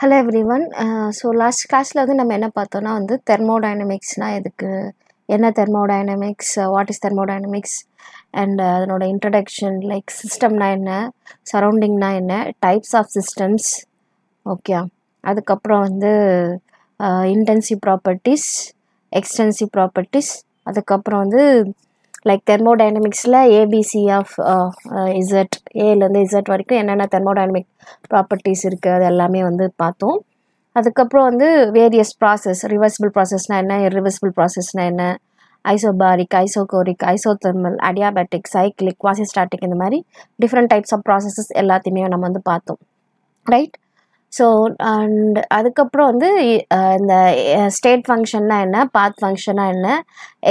Hello everyone so last கிளாஸில் வந்து நம்ம என்ன பார்த்தோன்னா வந்து தெர்மோடைனமிக்ஸ்னால் எதுக்கு என்ன thermodynamics what is thermodynamics and அதனோட இன்ட்ரடக்ஷன் லைக் சிஸ்டம்னா என்ன சரௌண்டிங்னா என்ன டைப்ஸ் ஆஃப் சிஸ்டம்ஸ் ஓகே அதுக்கப்புறம் வந்து இன்டென்சிவ் ப்ராப்பர்ட்டிஸ் எக்ஸ்டென்சிவ் ப்ராப்பர்ட்டிஸ் அதுக்கப்புறம் வந்து லைக் தெர்மோடைனமிக்ஸில் ஏபிசி ஆஃப் இசட் ஏலேருந்து இசட் வரைக்கும் என்னென்ன தெர்மோடைனமிக் ப்ராப்பர்ட்டிஸ் இருக்குது அது எல்லாமே வந்து பார்த்தோம் அதுக்கப்புறம் வந்து வேரியஸ் ப்ராசஸ் ரிவர்சிபிள் ப்ராசஸ்னால் என்ன இரிவர்சிபிள் ப்ராசஸ்னால் என்ன isobaric isochoric isothermal adiabatic cyclic quasistatic இந்த மாதிரி டிஃப்ரெண்ட் டைப்ஸ் ஆஃப் ப்ராசஸஸ் எல்லாத்தையுமே நம்ம வந்து பார்த்தோம் ரைட் ஸோ அண்ட் அதுக்கப்புறம் வந்து இந்த ஸ்டேட் ஃபங்க்ஷன்னா என்ன பாத் ஃபங்க்ஷன்னா என்ன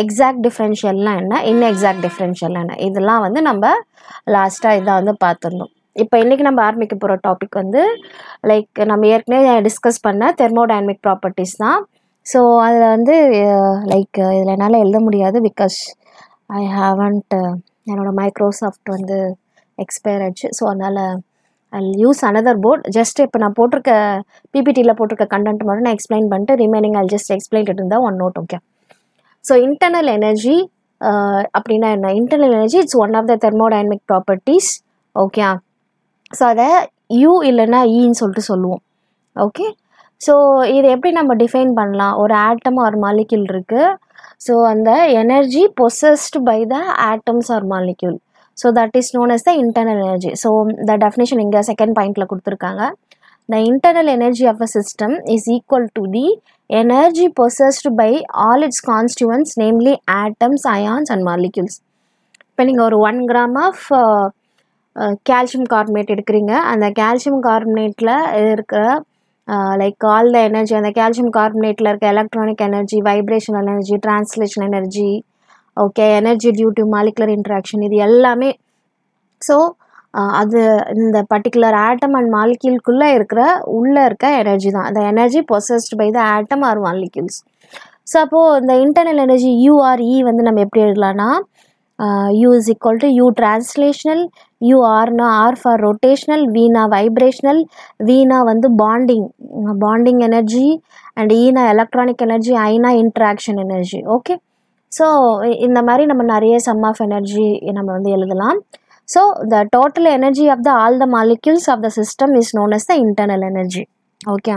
எக்ஸாக்ட் டிஃப்ரென்ஷியல்லாம் என்ன இன் எக்ஸாக்ட் டிஃப்ரென்ஷியல்லாம் என்ன இதெல்லாம் வந்து நம்ம லாஸ்ட்டாக இதாக வந்து பார்த்துருந்தோம் இப்போ இன்றைக்கி நம்ம ஆரம்பிக்க போகிற டாபிக் வந்து லைக் நம்ம ஏற்கனவே டிஸ்கஸ் பண்ண தெர்மோடைனமிக் ப்ராப்பர்ட்டிஸ் தான் ஸோ அதில் வந்து லைக் இதில் என்னால் எழுத முடியாது பிகாஸ் ஐ ஹாவன்ட் என்னோடய மைக்ரோசாஃப்ட் வந்து எக்ஸ்பயர் ஆச்சு ஸோ அதனால் யூஸ் அனதர் போர்ட் ஜஸ்ட் இப்போ நான் போட்டிருக்க பிபிடியில் போட்டிருக்க கண்டென்ட் மட்டும் நான் எக்ஸ்பிளைன் பண்ணிட்டு ரிமைனிங் அல் ஜஸ்ட் எக்ஸ்பிளைன் இருந்தால் one note okay so internal energy அப்படின்னா என்ன internal energy it's one of the thermodynamic properties okay so அதை யூ இல்லைன்னா ஈன்னு e சொல்லிட்டு சொல்லுவோம் ஓகே ஸோ இதை எப்படி நம்ம டிஃபைன் பண்ணலாம் ஒரு ஆட்டம் ஆர் மாலிக்யூல் இருக்குது ஸோ அந்த energy possessed by the atoms or molecule so that is known as the internal energy so the definition இங்கே செகண்ட் பாயிண்ட்டில் கொடுத்துருக்காங்க the internal energy of a system is equal to the energy possessed by all its constituents namely atoms ions and molecules இப்போ நீங்கள் ஒரு one gram of calcium carbonate எடுக்கிறீங்க அந்த calcium கார்பனேட்டில் இருக்கிற லைக் ஆல் த எனர்ஜி அந்த calcium கார்பனேட்டில் இருக்க electronic energy vibrational energy translation energy okay energy due to molecular interaction இது எல்லாமே ஸோ அது இந்த பர்டிகுலர் ஆட்டம் அண்ட் மாலிக்யூல்குள்ளே இருக்கிற உள்ளே இருக்க எனர்ஜி தான் அந்த energy possessed by the atom or molecules so அப்போது இந்த இன்டர்னல் எனர்ஜி யூஆர்இ வந்து நம்ம எப்படி எழுதலாம்னா U is equal to U translational U ஆர்னா ஆர் ஃபார் ரொட்டேஷ்னல் வீணா வைப்ரேஷ்னல் வீணா வந்து பாண்டிங் பாண்டிங் எனர்ஜி அண்ட் ஈனா எலக்ட்ரானிக் எனர்ஜி ஐனா இன்ட்ராக்ஷன் எனர்ஜி ஓகே ஸோ இந்த மாதிரி நம்ம நிறைய சம் ஆஃப் எனர்ஜி நம்ம வந்து எழுதலாம் so the total energy of the all the molecules of the system is known as the internal energy okay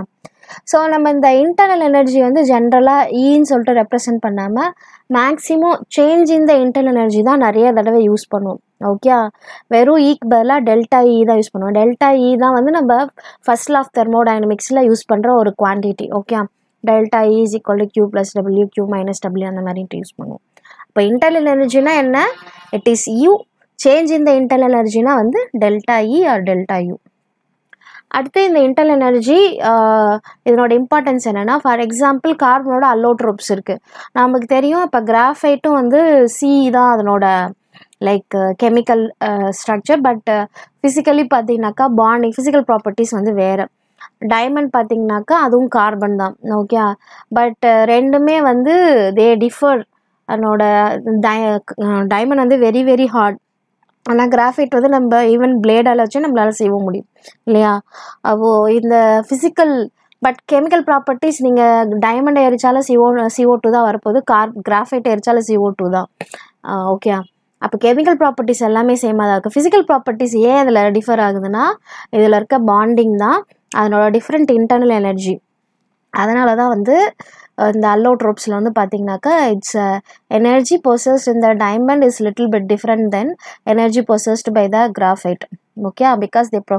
so நம்ம இந்த இன்டர்னல் எனர்ஜி வந்து ஜென்ரலாக ஈன்னு e சொல்லிட்டு ரெப்ரசென்ட் பண்ணாமல் மேக்ஸிமம் சேஞ்ச் இந்த இன்டர்னல் எனர்ஜி தான் நிறைய தடவை யூஸ் பண்ணுவோம் ஓகே வெறும் ஈக்கு e பதிலாக டெல்டா இ e தான் யூஸ் பண்ணுவோம் டெல்டா இ தான் வந்து நம்ம ஃபர்ஸ்ட் ஆஃப் தெர்மோடைனமிக்ஸில் யூஸ் பண்ணுற ஒரு quantity okay delta is equal Q plus W Q minus W அந்த மாதிரி யூஸ் பண்ணுவோம் இப்போ இன்டர்னல் எனர்ஜினா என்ன இட் இஸ் யூ சேஞ்ச் இந்த இன்டர்னல் எனர்ஜினா வந்து delta E or delta U அடுத்து இந்த இன்டர்னல் எனர்ஜி இதனோட இம்பார்ட்டன்ஸ் என்னென்னா ஃபார் எக்ஸாம்பிள் கார்பனோட அல்லோட்ரோப்ஸ் இருக்குது நமக்கு தெரியும் இப்போ கிராஃபைட்டும் வந்து சி தான் அதனோட like chemical structure but physically பார்த்தீங்கன்னாக்கா பாண்டிங் ஃபிசிக்கல் ப்ராப்பர்ட்டிஸ் வந்து வேறு டைமண்ட் பார்த்திங்கனாக்கா அதுவும் கார்பன் தான் ஓகே பட் ரெண்டுமே வந்து தே டிஃபர் அதனோட டைமண்ட் வந்து வெரி வெரி ஹார்ட் ஆனால் கிராஃபைட் வந்து நம்ம ஈவன் பிளேடால் வச்சு நம்மளால் செய்ய முடியும் இல்லையா அப்போது இந்த ஃபிசிக்கல் பட் கெமிக்கல் ப்ராப்பர்ட்டிஸ் நீங்கள் டைமண்டை எரிச்சாலும் சிஓ சிஓ டூ தான் வரப்போகுது கார் கிராஃபைட் எரிச்சாலும் சிஓ டூ தான் ஓகே அப்போ கெமிக்கல் ப்ராப்பர்ட்டிஸ் எல்லாமே சேமாக தான் இருக்குது ஃபிசிக்கல் ப்ராப்பர்ட்டிஸ் ஏன் அதில் டிஃபர் ஆகுதுன்னா இதில் இருக்க பாண்டிங் தான் அதனோட டிஃப்ரெண்ட் இன்டர்னல் எனர்ஜி அதனால தான் வந்து இந்த அல்லோட் ட்ரோப்ஸில் வந்து பார்த்தீங்கன்னாக்கா இட்ஸ் எனர்ஜி பொசஸ்ட் இந்த diamond is little bit different then energy possessed by the graphite okay because the pro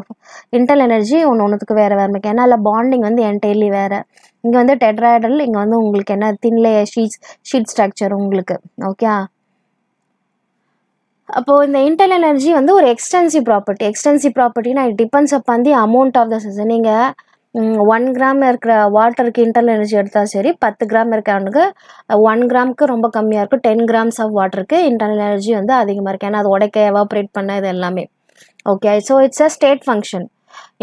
internal energy ஒன்று ஒன்றுத்துக்கு வேறு வேறு இருக்குது ஏன்னா அதில் பாண்டிங் வந்து என்டையர்லி வேறு இங்கே வந்து டெட்ராய்டல் இங்கே வந்து உங்களுக்கு என்ன தின்லேயே ஷீட்ஸ் ஷீட் ஸ்ட்ரக்சர் உங்களுக்கு ஓகே ah. அப்போது இந்த இன்டெல் எனர்ஜி வந்து ஒரு எக்ஸ்டென்சிவ் ப்ராப்பர்ட்டி எக்ஸ்டென்சிவ் ப்ராப்பர்ட்டினா it depends upon the amount of the season நீங்கள் ஒன் கிராம் இருக்கிற வாட்டருக்கு இன்டர்னல் எனர்ஜி எடுத்தால் சரி பத்து கிராம் இருக்கானுக்கு ஒன் கிராமுக்கு ரொம்ப கம்மியாக இருக்கும் டென் கிராம்ஸ் ஆஃப் வாட்டருக்கு இன்டர்னல் எனர்ஜி வந்து அதிகமாக இருக்குது ஏன்னா அது உடைக்க எவாப்ரேட் பண்ண இது எல்லாமே okay so it's a state function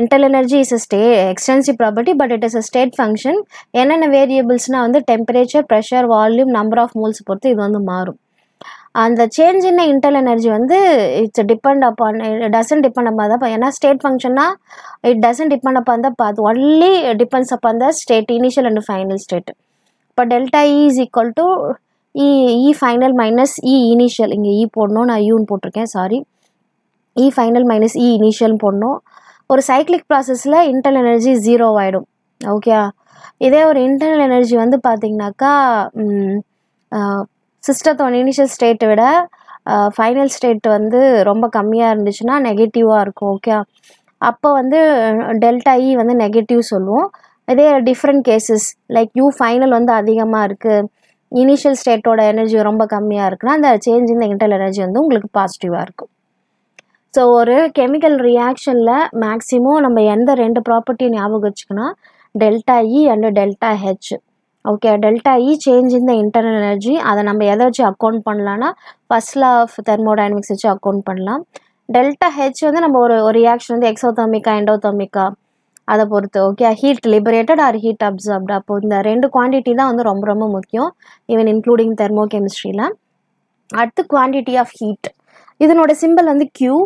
internal energy is a state extensive property but it is a state function என்னென்ன வேரியபிள்ஸ்னால் வந்து temperature pressure volume number of moles பொறுத்து இது வந்து மாறும் அந்த சேஞ்ச் இன் இன்டர்னல் எனர்ஜி வந்து it's depend upon doesn't depend upon தான் ஏன்னா ஸ்டேட் ஃபங்க்ஷன்னா இட் டசன் டிபெண்ட் அப்பா தான் பார்த்து ஒன்லி டிபெண்ட்ஸ் அப்பான் தான் state initial and final state இப்போ delta E is equal to E E final minus E initial இங்கே E போடணும் நான் யூன்னு போட்டிருக்கேன் sorry E final minus E இனிஷியல்னு போடணும் ஒரு சைக்ளிக் ப்ராசஸில் இன்டர்னல் எனர்ஜி ஜீரோ ஆகிடும் ஓகே இதே ஒரு இன்டர்னல் எனர்ஜி வந்து பார்த்திங்கனாக்கா சிஸ்டத்தோட இனிஷியல் ஸ்டேட்டை விட ஃபைனல் ஸ்டேட் வந்து ரொம்ப கம்மியாக இருந்துச்சுன்னா நெகட்டிவாக இருக்கும் ஓகே அப்போ வந்து டெல்டா இ e வந்து நெகட்டிவ் சொல்லுவோம் இதே different cases like U final வந்து அதிகமாக இருக்குது இனிஷியல் ஸ்டேட்டோட எனர்ஜி ரொம்ப கம்மியாக இருக்குன்னா அந்த சேஞ்ச் இந்த இன்டல் எனர்ஜி வந்து உங்களுக்கு பாசிட்டிவாக இருக்கும் ஸோ ஒரு கெமிக்கல் ரியாக்ஷனில் மேக்ஸிமம் நம்ம எந்த ரெண்டு ப்ராப்பர்ட்டியும் ஞாபகம் வச்சுக்கணும் delta E and e delta H okay delta E change இந்த இன்டர்னல் எனர்ஜி அதை நம்ம எதை வச்சு அக்கௌண்ட் பண்ணலான்னா ஃபர்ஸ்ட் ஆஃப் தெர்மோடைனமிக்ஸ் வச்சு அக்கௌண்ட் பண்ணலாம் டெல்டா ஹெச் வந்து நம்ம ஒரு ஒரு ரியாக்ஷன் வந்து எக்ஸோதாமிக்கா எண்டோதாமிக்கா அதை பொறுத்து okay heat liberated or heat absorbed அப்போ இந்த ரெண்டு குவான்டிட்டி தான் வந்து ரொம்ப ரொம்ப முக்கியம் ஈவன் இன்க்ளூடிங் தெர்மோ கெமிஸ்ட்ரியில் அடுத்து குவான்டிட்டி ஆஃப் ஹீட் இதனோட சிம்பிள் வந்து கியூ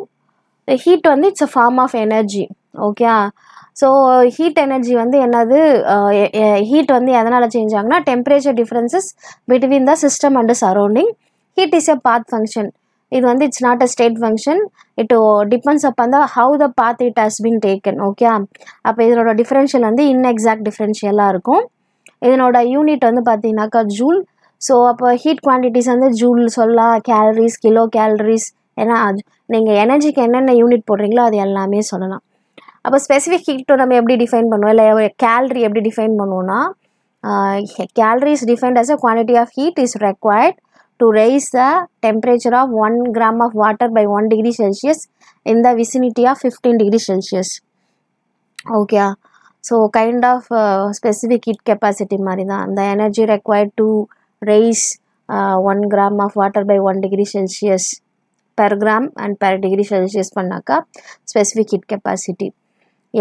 ஹீட் வந்து it's a form of energy okay so heat energy வந்து என்னது ஹீட் வந்து எதனால் சேஞ்ச் ஆகுனா temperature differences between the system and surrounding heat is a path function இது வந்து it's not a state function it depends up அந்த how the path it has been taken okay அப்போ இதனோட டிஃப்ரென்ஷியல் வந்து இன்எக்ஸாக்ட் டிஃப்ரென்ஷியலாக இருக்கும் இதனோட யூனிட் வந்து பார்த்தீங்கன்னாக்கா ஜூல் ஸோ அப்போ ஹீட் குவான்டிட்டிஸ் வந்து ஜூல் சொல்லலாம் கேலரிஸ் கிலோ கேலரிஸ் ஏன்னா நீங்கள் எனர்ஜிக்கு என்னென்ன யூனிட் போடுறீங்களோ அது எல்லாமே சொல்லலாம் அப்போ ஸ்பெசிஃபிக் கீட்டோ நம்ம எப்படி டிஃபைன் பண்ணுவோம் இல்லை கேலரி எப்படி டிஃபைன் பண்ணுவோம்னா calories defined as a quantity of heat is required to raise the temperature of one gram of water by one degree Celsius in the vicinity of fifteen degree Celsius okay so kind of specific heat capacity மாதிரி தான் அந்த energy required to raise one gram of water by one degree Celsius per gram and per degree Celsius பண்ணாக்கா specific heat capacity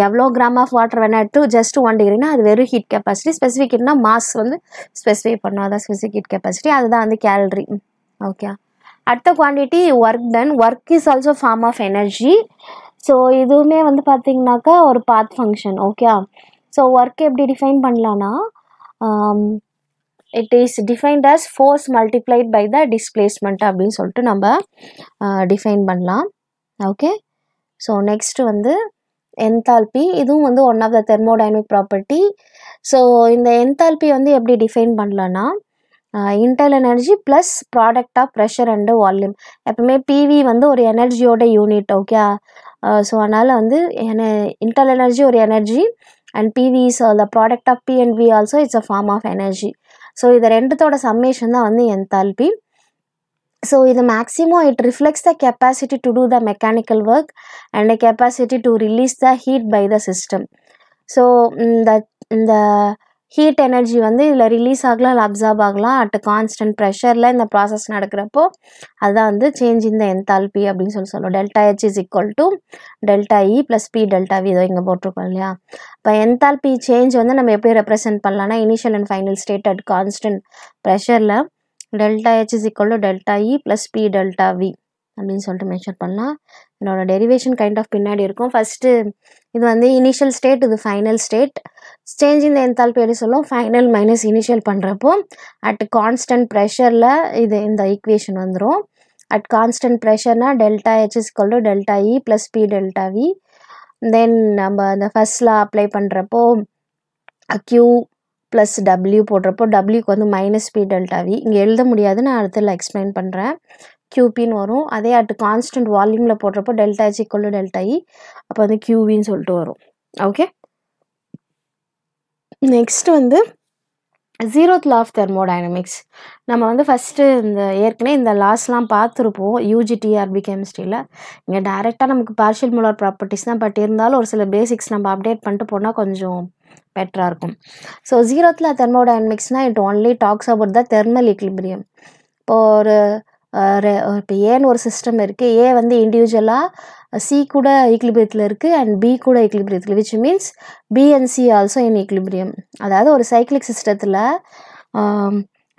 எவ்வளோ gram of water வேணால் எடுத்து just one டிகிரினா அது வெறும் ஹீட் கெப்பாசிட்டி ஸ்பெசிஃபிக் ஹீட்னா மாஸ் வந்து ஸ்பெசிஃபை பண்ணும் அதான் ஸ்பெசிஃபிக் ஹீட் கெப்பாசிட்டி அதுதான் வந்து கேலரி ஓகே அடுத்த quantity work done work is also form of energy so இதுவுமே வந்து பார்த்திங்கனாக்கா ஒரு path function okay so work எப்படி டிஃபைன் பண்ணலான்னா it is defined as force multiplied by the displacement அப்படின்னு சொல்லிட்டு நம்ம டிஃபைன் uh, பண்ணலாம் ஓகே ஸோ நெக்ஸ்ட்டு வந்து என்தால்பி இதுவும் வந்து one of the thermodynamic property so இந்த என்தால்பி வந்து எப்படி டிஃபைன் பண்ணலன்னா internal energy plus product of pressure and volume எப்பவுமே பிவி வந்து ஒரு எனர்ஜியோட யூனிட் ஓகே ஸோ அதனால் வந்து என இன்டர்னல் எனர்ஜி ஒரு energy and PV is the product of P and V also it's a form of energy so இதை ரெண்டுத்தோட சம்மேஷன் தான் வந்து என்தால்பி ஸோ இது maximum Maximo, it the capacity to do the mechanical work and and the capacity to release the heat by the system. இந்த the, heat energy வந்து இதில் release ஆகலாம் இல்லை அப்சார்ப் ஆகலாம் அட் கான்ஸ்டன்ட் ப்ரெஷரில் இந்த ப்ராசஸ் நடக்கிறப்போ அதுதான் வந்து சேஞ்ச் இந்த என்தால்பி அப்படின்னு சொல்லி சொல்லுவோம் delta H is equal to delta E plus P delta V இதோ இங்கே போட்டிருக்கோம் இல்லையா இப்போ என்தால்பி சேஞ்ச் வந்து நம்ம எப்படி ரெப்ரசென்ட் பண்ணலாம்னா initial and final state at constant ப்ரெஷரில் delta H is equal to delta E plus P delta V அப்படின்னு சொல்லிட்டு மெஷர் பண்ணலாம் என்னோட டெரிவேஷன் கைண்ட் ஆஃப் பின்னாடி இருக்கும் ஃபஸ்ட்டு இது வந்து இனிஷியல் ஸ்டேட் இது ஃபைனல் ஸ்டேட் சேஞ்ச் இந்த என்தால்பி எப்படி சொல்லும் ஃபைனல் மைனஸ் இனிஷியல் பண்ணுறப்போ அட் கான்ஸ்டன்ட் ப்ரெஷரில் இது இந்த ஈக்குவேஷன் வந்துடும் அட் கான்ஸ்டன்ட் ப்ரெஷர்னா delta H is delta E plus P delta V then நம்ம அந்த ஃபஸ்ட்டில் அப்ளை பண்ணுறப்போ க்யூ ப்ளஸ் டபிள்யூ போடுறப்போ டபிள்யூக்கு வந்து மைனஸ் பி டெல்டா வி இங்கே எழுத முடியாது நான் அடுத்ததில் எக்ஸ்பிளைன் பண்ணுறேன் கியூபின்னு வரும் அதே அட்டு கான்ஸ்டன்ட் வால்யூமில் போடுறப்போ டெல்டா ஜி கொள்ளு டெல்டா அப்போ வந்து கியூவின்னு சொல்லிட்டு வரும் ஓகே நெக்ஸ்ட் வந்து ஜீரோத் லா ஆஃப் தெர்மோடைனமிக்ஸ் நம்ம வந்து ஃபஸ்ட்டு இந்த ஏற்கனவே இந்த லாஸ்லாம் பார்த்துருப்போம் யூஜிடிஆர்பி கெமிஸ்ட்ரியில் இங்கே டைரெக்டாக நமக்கு பார்ஷியல் மூலர் ப்ராப்பர்ட்டிஸ் தான் பட் இருந்தாலும் ஒரு சில பேசிக்ஸ் நம்ம அப்டேட் பண்ணிட்டு போனால் கொஞ்சம் பெட்டராக இருக்கும் ஸோ ஜீரோத்தில் தெர்மோடைனமிக்ஸ்னால் it only talks about the thermal equilibrium இப்போது ஒரு இப்போ ஏன்னு ஒரு சிஸ்டம் இருக்குது ஏ வந்து இண்டிவிஜுவலாக சி கூட ஈக்லிபிரியத்தில் இருக்குது அண்ட் பி கூட ஈக்லிபிரியத்தில் which means B and C also in equilibrium அதாவது ஒரு சைக்கிளிக் சிஸ்டத்தில்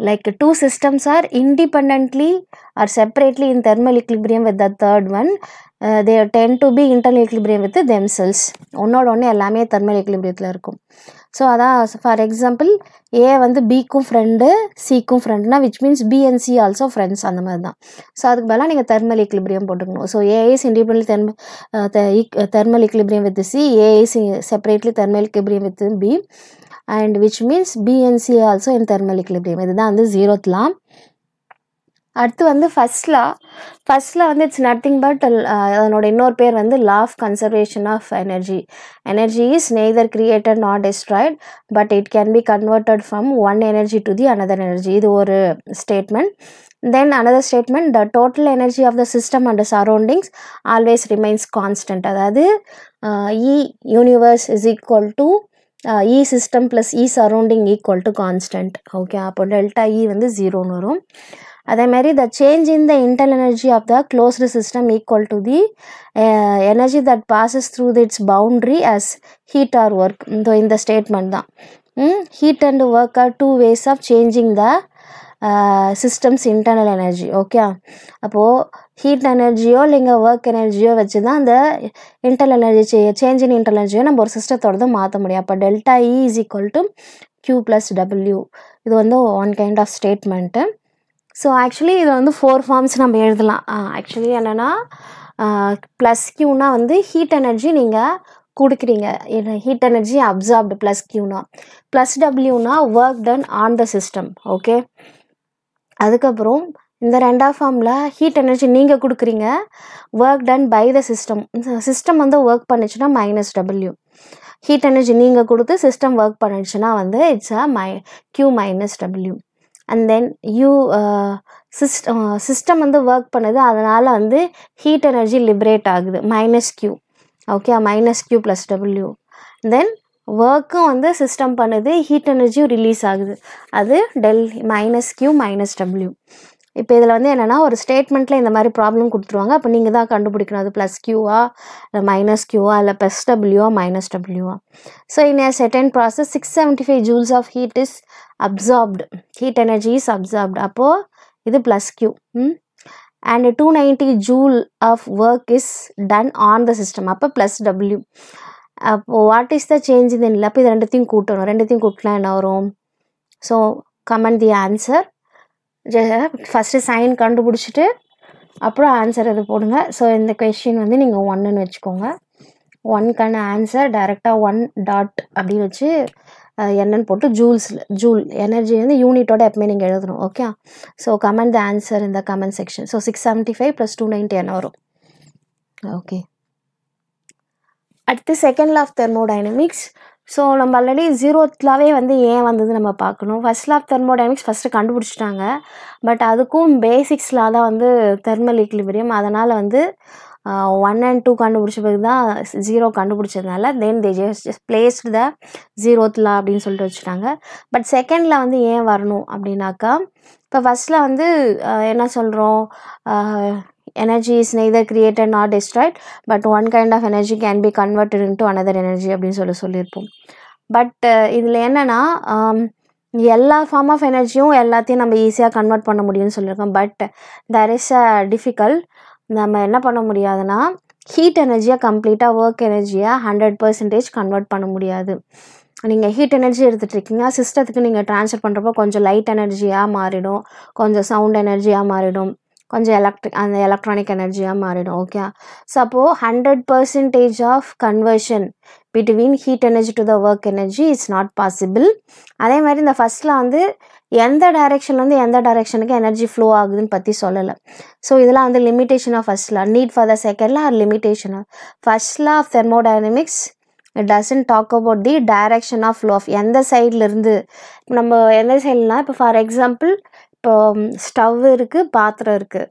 like two systems are independently or separately in thermal equilibrium with the third one they tend to be internal equilibrium with themselves ஒன்னோட ஒன்று எல்லாமே thermal எக்லிபிரியத்தில் இருக்கும் so அதான் for example A வந்து பிக்கும் ஃப்ரெண்டு சிக்கும் ஃப்ரெண்டுனா which means B and C also friends அந்த மாதிரி தான் ஸோ அதுக்கு பதிலாக நீங்கள் தெர்மல் எக்லிபிரியம் போட்டுக்கணும் so A independently therm thermal equilibrium with C A separately thermal equilibrium with B and which means B and C also in thermal equilibrium இதுதான் வந்து ஜீரோத்லாம் அடுத்து வந்து ஃபர்ஸ்ட் லா ஃபர்ஸ்ட் லா வந்து இட்ஸ் நத்திங் பட் அதனோட இன்னொரு பேர் வந்து law of conservation of energy energy is neither created not destroyed but it can be converted from one energy to the another energy இது ஒரு statement then another statement the total energy of the system and surroundings always remains constant அதாவது E universe is equal to E system plus E surrounding equal to constant okay அப்போ delta E e வந்து ஜீரோன்னு வரும் அதே மாதிரி the change in the internal energy of the closed system equal to the energy that passes through its boundary as heat or work இந்த இந்த statement தான் heat and work are two ways of changing the systems internal energy okay அப்போது heat எனர்ஜியோ இல்லைங்க work எனர்ஜியோ வச்சு தான் அந்த இன்டர்னல் எனர்ஜி சேஞ்ச் இன் இன்டர்னல் எனர்ஜியோ நம்ம ஒரு சிஸ்டத்தோட தான் மாற்ற முடியும் அப்போ delta E is equal to Q plus W இது வந்து one kind of statement so actually இதில் வந்து ஃபோர் ஃபார்ம்ஸ் நம்ம எழுதலாம் ஆக்சுவலி என்னென்னா ப்ளஸ் கியூனா வந்து ஹீட் எனர்ஜி நீங்கள் கொடுக்குறீங்க ஹீட் எனர்ஜி அப்சார்ப்டு ப்ளஸ் கியூனா ப்ளஸ் டபிள்யூனா work done on the system okay அதுக்கப்புறம் இந்த ரெண்டாவது ஃபார்மில் ஹீட் எனர்ஜி நீங்கள் கொடுக்குறீங்க work done by the system system வந்து ஒர்க் பண்ணுச்சுன்னா மைனஸ் டபிள்யூ ஹீட் எனர்ஜி நீங்கள் கொடுத்து சிஸ்டம் ஒர்க் பண்ணுச்சுன்னா வந்து it's a my Q minus W and then U system system வந்து ஒர்க் பண்ணுது அதனால் வந்து ஹீட் எனர்ஜி லிபரேட் ஆகுது minus Q okay minus Q plus W then ஒர்க்கும் வந்து சிஸ்டம் பண்ணுது ஹீட் எனர்ஜியும் ரிலீஸ் ஆகுது அது del minus Q minus W இப்போ இதில் வந்து என்னென்னா ஒரு ஸ்டேட்மெண்ட்டில் இந்த மாதிரி ப்ராப்ளம் கொடுத்துருவாங்க அப்போ நீங்கள் தான் கண்டுபிடிக்கணும் அது ப்ளஸ் கியூவா இல்லை மைனஸ் கியூவா இல்லை ப்ளஸ் டபிள்யூவா மைனஸ் டபிள்யூவா so in a second process six seventy five joules of heat is absorbed heat energy is absorbed அப்போது இது plus Q and two ninety joule of work is done on the system அப்போ plus W அப்போது what is the change இது இல்லை அப்போ இது ரெண்டுத்தையும் கூட்டணும் ரெண்டுத்தையும் கூட்டினா என்ன வரும் so comment the answer first sign கண்டுபிடிச்சிட்டு அப்புறம் ஆன்சர் இது போடுங்க ஸோ இந்த கொஷின் வந்து நீங்கள் ஒன்றுன்னு வச்சுக்கோங்க ஒன்கான ஆன்சர் டைரெக்டாக ஒன் டாட் அப்படின்னு வச்சு என்னன்னு போட்டு ஜூல்ஸில் ஜூல் எனர்ஜி வந்து யூனிட்டோட எப்பவுமே நீங்கள் எழுதணும் okay so comment the answer இந்த comment section so six seventy five plus two ninety என்ன வரும் ஓகே அடுத்து second law of thermodynamics so நம்ம ஆல்ரெடி ஜீரோத்லாவே வந்து ஏன் வந்தது நம்ம பார்க்கணும் first law of thermodynamics first கண்டுபிடிச்சிட்டாங்க பட் அதுக்கும் பேசிக்ஸ்லாக தான் வந்து தெர்மல் ஈக்லிபிரியம் அதனால் வந்து ஒன் அண்ட் டூ கண்டுபிடிச்ச பிறகு தான் ஜீரோ கண்டுபிடிச்சதுனால then they just placed the zeroth law அப்படின்னு சொல்லிட்டு வச்சுட்டாங்க பட் செகண்டில் வந்து ஏன் வரணும் அப்படின்னாக்கா இப்போ ஃபஸ்ட்டில் வந்து என்ன சொல்கிறோம் energy is neither created not destroyed but one kind of energy can be converted to another energy அப்படின்னு சொல்லி சொல்லியிருப்போம் பட் uh, இதில் என்னென்னா um, எல்லா ஃபார்ம் ஆஃப் எனர்ஜியும் எல்லாத்தையும் நம்ம ஈஸியாக கன்வெர்ட் பண்ண முடியும்னு சொல்லியிருக்கோம் but there is a difficult நம்ம என்ன பண்ண முடியாதுன்னா ஹீட் எனர்ஜியாக கம்ப்ளீட்டாக ஒர்க் எனர்ஜியாக ஹண்ட்ரட் பர்சன்டேஜ் கன்வெர்ட் பண்ண முடியாது நீங்கள் ஹீட் எனர்ஜி எடுத்துகிட்ருக்கீங்க சிஸ்டத்துக்கு நீங்கள் ட்ரான்ஸ்ஃபர் பண்ணுறப்போ கொஞ்சம் லைட் எனர்ஜியாக மாறிடும் கொஞ்சம் சவுண்ட் எனர்ஜியாக மாறிடும் கொஞ்சம் எலக்ட்ரிக் அந்த எலக்ட்ரானிக் எனர்ஜியாக மாறிடும் ஓகே ஸோ அப்போது hundred percentage of conversion between heat energy to the work energy it's not possible அதே மாதிரி இந்த ஃபஸ்ட்டில் வந்து எந்த டைரெக்ஷன்லேருந்து எந்த டைரெக்ஷனுக்கு எனர்ஜி ஃப்ளோ ஆகுதுன்னு பற்றி சொல்லலை ஸோ இதெல்லாம் வந்து limitation of first law need for the second law or of first law of thermodynamics it doesn't talk about the direction of flow of எந்த சைட்லேருந்து நம்ம எந்த சைட்லாம் இப்போ ஃபார் எக்ஸாம்பிள் இப்போது ஸ்டவ் இருக்குது பாத்திரம் இருக்குது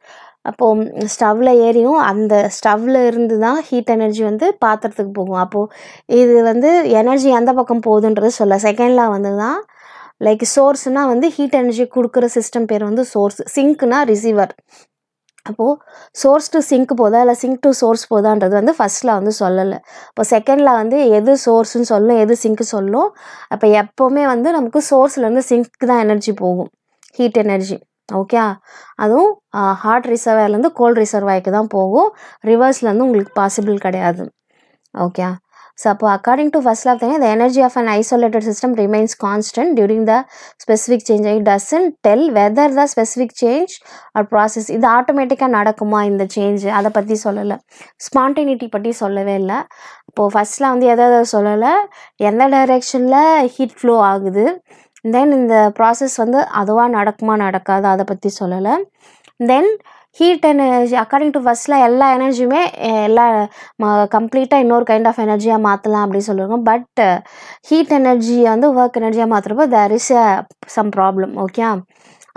அப்போது ஸ்டவ்வில் ஏறியும் அந்த ஸ்டவ்வில் இருந்து தான் ஹீட் எனர்ஜி வந்து பாத்திரத்துக்கு போகும் அப்போது இது வந்து எனர்ஜி எந்த பக்கம் போகுதுன்றது சொல்ல செகண்ட்லாம் வந்து தான் லைக் சோர்ஸ்னால் வந்து ஹீட் எனர்ஜி கொடுக்குற சிஸ்டம் பேர் வந்து சோர்ஸ் சிங்க்குனால் ரிசீவர் அப்போது சோர்ஸ் டு சிங்க் போதா இல்லை சிங்க் டு சோர்ஸ் போதான்றது வந்து ஃபஸ்ட்டில் வந்து சொல்லலை இப்போ செகண்டில் வந்து எது சோர்ஸுன்னு சொல்லும் எது சிங்க்கு சொல்லும் அப்போ எப்போவுமே வந்து நமக்கு சோர்ஸ்லேருந்து சிங்க்கு தான் எனர்ஜி போகும் ஹீட் எனர்ஜி ஓகே அதுவும் ஹாட் ரிசர்வாயிலேருந்து கோல்ட் ரிசர்வாய்க்கு தான் போகும் ரிவர்ஸ்லேருந்து உங்களுக்கு பாசிபிள் கிடையாது ஓகே ஸோ அப்போ according to first of thing the energy of an isolated system remains constant during the specific change I doesn't tell whether the specific change or process இது ஆட்டோமேட்டிக்காக நடக்குமா இந்த சேஞ்ச் அதை பற்றி சொல்லலை ஸ்பான்டெனிட்டி பற்றி சொல்லவே இல்லை இப்போது ஃபஸ்ட்டில் வந்து எதை சொல்லலை எந்த டைரெக்ஷனில் ஹீட் ஃப்ளோ ஆகுது தென் இந்த ப்ராசஸ் வந்து அதுவாக நடக்குமா நடக்காது அதை பற்றி சொல்லலை then heat energy according to ஃபஸ்ட்டில் எல்லா எனர்ஜியுமே எல்லா கம்ப்ளீட்டாக இன்னொரு கைண்ட் ஆஃப் எனர்ஜியாக மாற்றலாம் அப்படின்னு சொல்லுவாங்க பட் ஹீட் எனர்ஜியை வந்து ஒர்க் எனர்ஜியாக மாற்றுறப்போ there is a some problem okay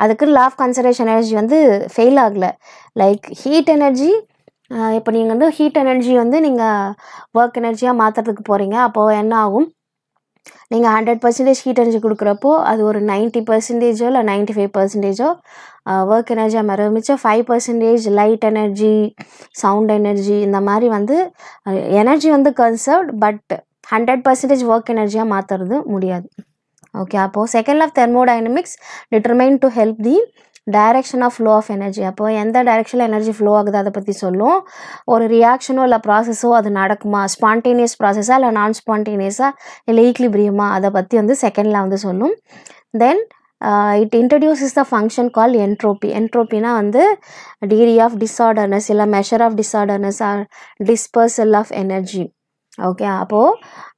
அதுக்கு லா ஆஃப் கன்சர்வேஷன் எனர்ஜி வந்து ஃபெயில் ஆகலை லைக் ஹீட் எனர்ஜி இப்போ நீங்கள் வந்து ஹீட் எனர்ஜி வந்து நீங்கள் ஒர்க் எனர்ஜியாக மாற்றுறதுக்கு போகிறீங்க அப்போது என்ன ஆகும் நீங்கள் ஹண்ட்ரட் பர்சன்டேஜ் ஹீட் எனர்ஜி கொடுக்குறப்போ அது ஒரு நைன்ட்டி பர்சன்டேஜோ இல்லை நைன்ட்டி ஃபைவ் பர்சன்டேஜோ ஒர்க் எனர்ஜியாக மாற மிச்சம் five percentage light energy sound energy இந்த மாதிரி வந்து எனர்ஜி வந்து conserved but hundred percentage work எனர்ஜியாக மாற்றுறது முடியாது ஓகே அப்போது second of thermodynamics determine to help the direction of flow of energy அப்போ எந்த டைரக்ஷனில் எனர்ஜி ஃப்ளோ ஆகுது அதை பற்றி சொல்லும் ஒரு ரியாக்ஷனோ இல்லை ப்ராசஸோ அது நடக்குமா ஸ்பான்டேனியஸ் ப்ராசஸாக இல்லை நான் ஸ்பான்டேனியஸாக இல்லை ஈக்லிபிரியமா அதை பற்றி வந்து செகண்டில் வந்து சொல்லும் then it introduces the function call entropy என்ட்ரோப்பினா வந்து டிகிரி ஆஃப் டிஸார்டர்னஸ் இல்லை measure of disorderness or dispersal of energy okay அப்போது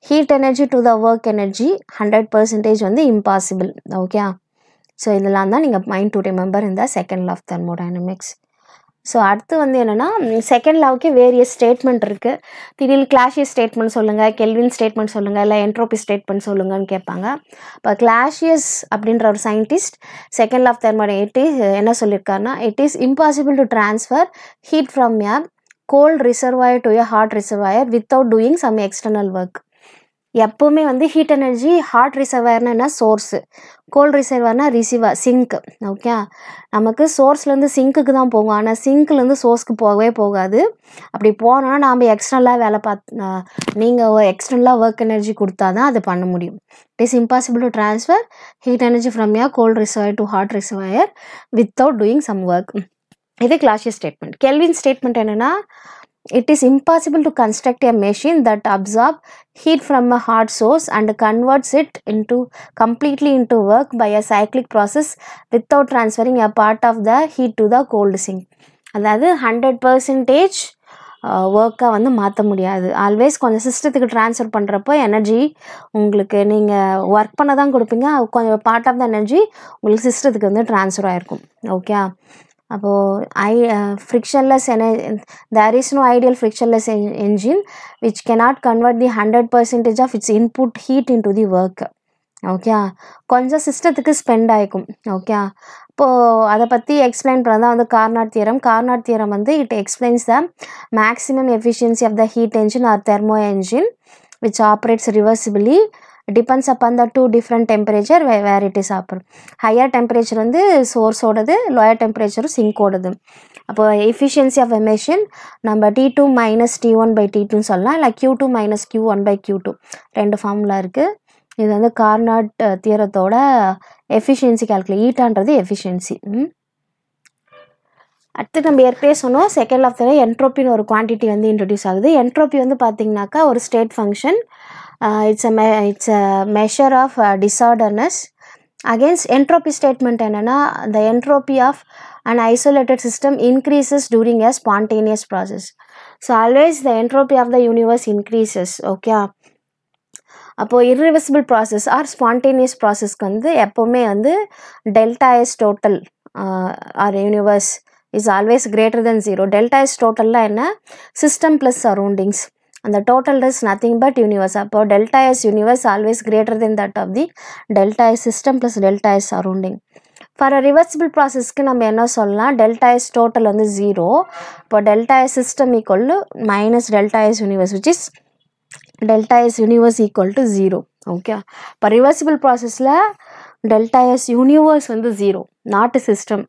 heat energy to the work energy hundred percentage வந்து இம்பாசிபிள் ஓகே ஸோ இதெல்லாம் தான் நீங்கள் மைண்ட் டு ரிமெம்பர் இந்த second law thermodynamics so அடுத்து வந்து என்னென்னா செகண்ட் லவ்க்கே வேரியஸ் ஸ்டேட்மெண்ட் இருக்குது திடீர்னு கிளாஷியஸ் ஸ்டேட்மெண்ட் சொல்லுங்கள் கெல்வின் ஸ்டேட்மெண்ட் சொல்லுங்கள் இல்லை என்ட்ரோபி ஸ்டேட்மெண்ட் சொல்லுங்கன்னு கேட்பாங்க இப்போ கிளாஷியஸ் அப்படின்ற ஒரு scientist second law thermodynamics it is என்ன சொல்லியிருக்காருன்னா it is impossible to transfer heat from your cold reservoir to a hot reservoir without doing some external work எப்போவுமே வந்து ஹீட் எனர்ஜி ஹாட் ரிசர்வர்னா என்ன சோர்ஸு கோல்ட் ரிசர்வர்னா receiver sink okay நமக்கு சோர்ஸ்லேருந்து சிங்க்குக்கு தான் போகும் ஆனால் சிங்க்லேருந்து சோர்ஸ்க்கு போகவே போகாது அப்படி போனோன்னா நாம் எக்ஸ்டர்னலாக வேலை பார்த்து நீங்கள் எக்ஸ்டர்னலாக ஒர்க் எனர்ஜி கொடுத்தா தான் அது பண்ண முடியும் it is impossible to transfer heat energy from your cold reservoir to hot reservoir without doing some work இது கிளாஷியஸ் ஸ்டேட்மெண்ட் கெல்வின் ஸ்டேட்மெண்ட் என்னென்னா it is impossible to construct a machine that absorb heat from a hot source and converts it into completely into work by a cyclic process without transferring a part of the heat to the cold sink அதாவது hundred percentage ஒர்க்காக வந்து மாற்ற முடியாது always கொஞ்சம் சிஸ்டத்துக்கு transfer பண்ணுறப்போ energy உங்களுக்கு நீங்கள் work பண்ண தான் கொடுப்பீங்க கொஞ்சம் பார்ட் ஆஃப் த எனர்ஜி உங்களுக்கு சிஸ்டத்துக்கு வந்து ட்ரான்ஸ்ஃபர் ஆகிருக்கும் ஓகே அப்போது ஐ ஃப்ரிக்ஷன்லெஸ் என there is no ideal frictionless engine which cannot convert the hundred percentage of its input heat into the work okay கொஞ்சம் சிஸ்டத்துக்கு ஸ்பெண்ட் ஆகிக்கும் ஓகே இப்போது அதை பற்றி எக்ஸ்பிளைன் பண்ணதான் வந்து கார்னாட் தியரம் கார்னாட் தியரம் வந்து it explains the maximum efficiency of the heat engine or thermo engine which operates reversibly depends upon the two different temperature varieties where higher temperature வந்து சோர்ஸோடது lower டெம்பரேச்சரும் சிங்கோடது அப்போ efficiency of எமேஷன் நம்ம T two minus T one by T டூன்னு சொல்லலாம் இல்லை Q two minus Q one by Q two ரெண்டு formula இருக்குது இது வந்து கார்னாட் தீரத்தோட எஃபிஷியன்சி கால்குலேட் ஈட்டான்றது எஃபிஷியன்சி அடுத்து நம்ம ஏற்கனவே சொன்னோம் செகண்ட் ஆஃப் த என்ட்ரோப்பின்னு ஒரு குவான்டிட்டி வந்து இன்ட்ரொடியூஸ் ஆகுது என்ட்ரோப்பி வந்து பார்த்திங்கனாக்கா ஒரு state function Uh, it's a it's a measure of uh, disorderness. Against entropy statement, anana, the entropy of an isolated system increases during a spontaneous process. So always the entropy of the universe increases. Okay. அப்போது irreversible process or spontaneous ப்ராசஸ்க்கு வந்து எப்போவுமே வந்து delta S total or universe is always greater than zero delta S டோட்டல்லாம் என்ன system plus surroundings அந்த total is nothing but universe அப்போ delta S universe always greater than that of the delta S system plus delta S surrounding for a reversible ப்ராசஸ்க்கு நம்ம என்ன சொல்லலாம் delta S total வந்து zero இப்போ delta S system equal to minus delta S universe which is delta S universe equal to zero okay இப்போ reversible ப்ராசஸில் delta S universe வந்து zero not system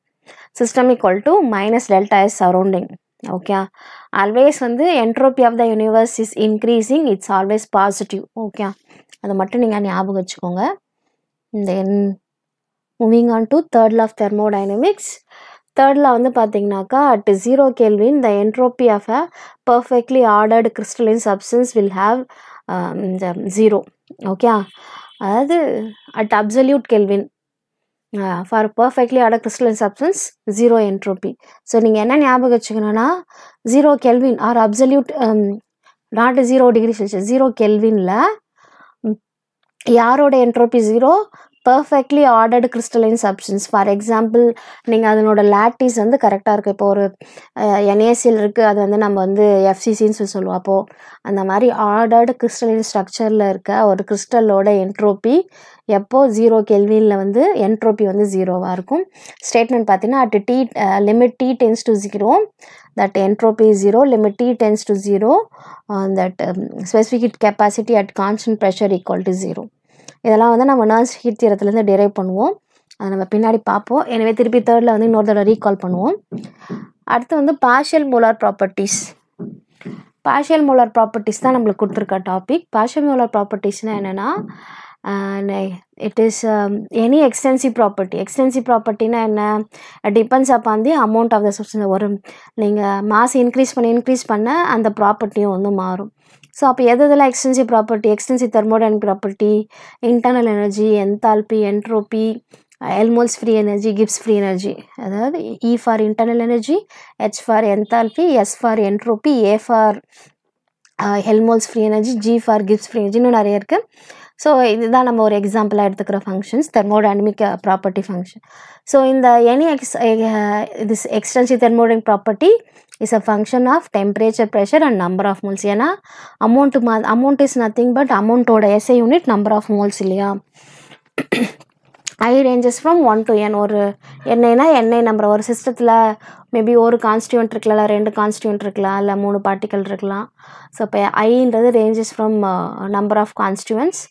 system equal to minus delta S surrounding okay always uh, வந்து entropy of the universe is increasing it's always positive okay அதை மட்டும் நீங்கள் ஞாபகம் வச்சுக்கோங்க then moving on to third law of thermodynamics தேர்டில் வந்து பார்த்தீங்கன்னாக்கா at zero kelvin the entropy of a perfectly ordered crystalline substance will have இந்த zero okay அதாவது at absolute kelvin for perfectly a crystalline substance zero entropy so நீங்கள் என்ன ஞாபகம் வச்சுக்கணும்னா zero kelvin or absolute not zero degree Celsius zero கெல்வினில் யாரோட entropy zero perfectly ordered crystalline substance for example நீங்கள் அதனோட லேட்டிஸ் வந்து கரெக்டாக இருக்குது இப்போ ஒரு என்ஏசியில் இருக்குது அது வந்து நம்ம வந்து எஃப்சிசின்னு சொல்லி சொல்லுவோம் அப்போது அந்த மாதிரி ஆர்டர்டு கிறிஸ்டலைன் ஸ்ட்ரக்சரில் இருக்க ஒரு கிறிஸ்டலோட என்ட்ரோபி எப்போது ஜீரோ கெல்வியில் வந்து என்ட்ரோபி வந்து ஜீரோவாக இருக்கும் ஸ்டேட்மெண்ட் பார்த்தீங்கன்னா at the limit T tends to zero that entropy zero limit T tends to zero that specific capacity at constant pressure equal to zero இதெல்லாம் வந்து நம்ம நர்ஸ் ஹீட் டிரைவ் பண்ணுவோம் அதை நம்ம பின்னாடி பார்ப்போம் எனவே திருப்பி தேர்டில் வந்து இன்னொரு தடவை ரீகால் பண்ணுவோம் அடுத்து வந்து partial molar properties partial molar properties தான் நம்மளுக்கு கொடுத்துருக்க டாபிக் பார்ஷியல் மோலார் ப்ராப்பர்ட்டிஸ்னால் என்னென்னா and I, it is um, any extensive property என்ன depends upon the amount of the substance வரும் நீங்கள் மாஸ் இன்க்ரீஸ் பண்ணி இன்க்ரீஸ் பண்ண அந்த ப்ராப்பர்ட்டியும் வந்து மாறும் ஸோ அப்போ எது எதெல்லாம் extensive property extensive thermodynamic property internal energy enthalpy entropy Helmholtz free energy Gibbs free energy அதாவது E for internal energy H for enthalpy S for entropy A for Helmholtz free energy G for Gibbs free energy இன்னும் நிறைய இருக்குது so இதுதான் நம்ம ஒரு எக்ஸாம்பிளாக எடுத்துக்கிற functions thermodynamic property function so இந்த any X this extensive thermodynamic property is a function of temperature pressure and number of moles ஏன்னா அமௌண்ட்டு மா அமௌண்ட் இஸ் நத்திங் பட் அமௌண்ட்டோட SI unit number of moles இல்லையா I ranges from one to N ஒரு என்னைனா எண்ணெய் number ஒரு சிஸ்டத்தில் maybe ஒரு கான்ஸ்டியூன்ட் இருக்கலாம் இல்லை ரெண்டு கான்ஸ்டியூன்ட் இருக்கலாம் இல்லை மூணு பார்ட்டிக்கல் இருக்கலாம் ஸோ இப்போ ஐன்றது ranges from number of constituents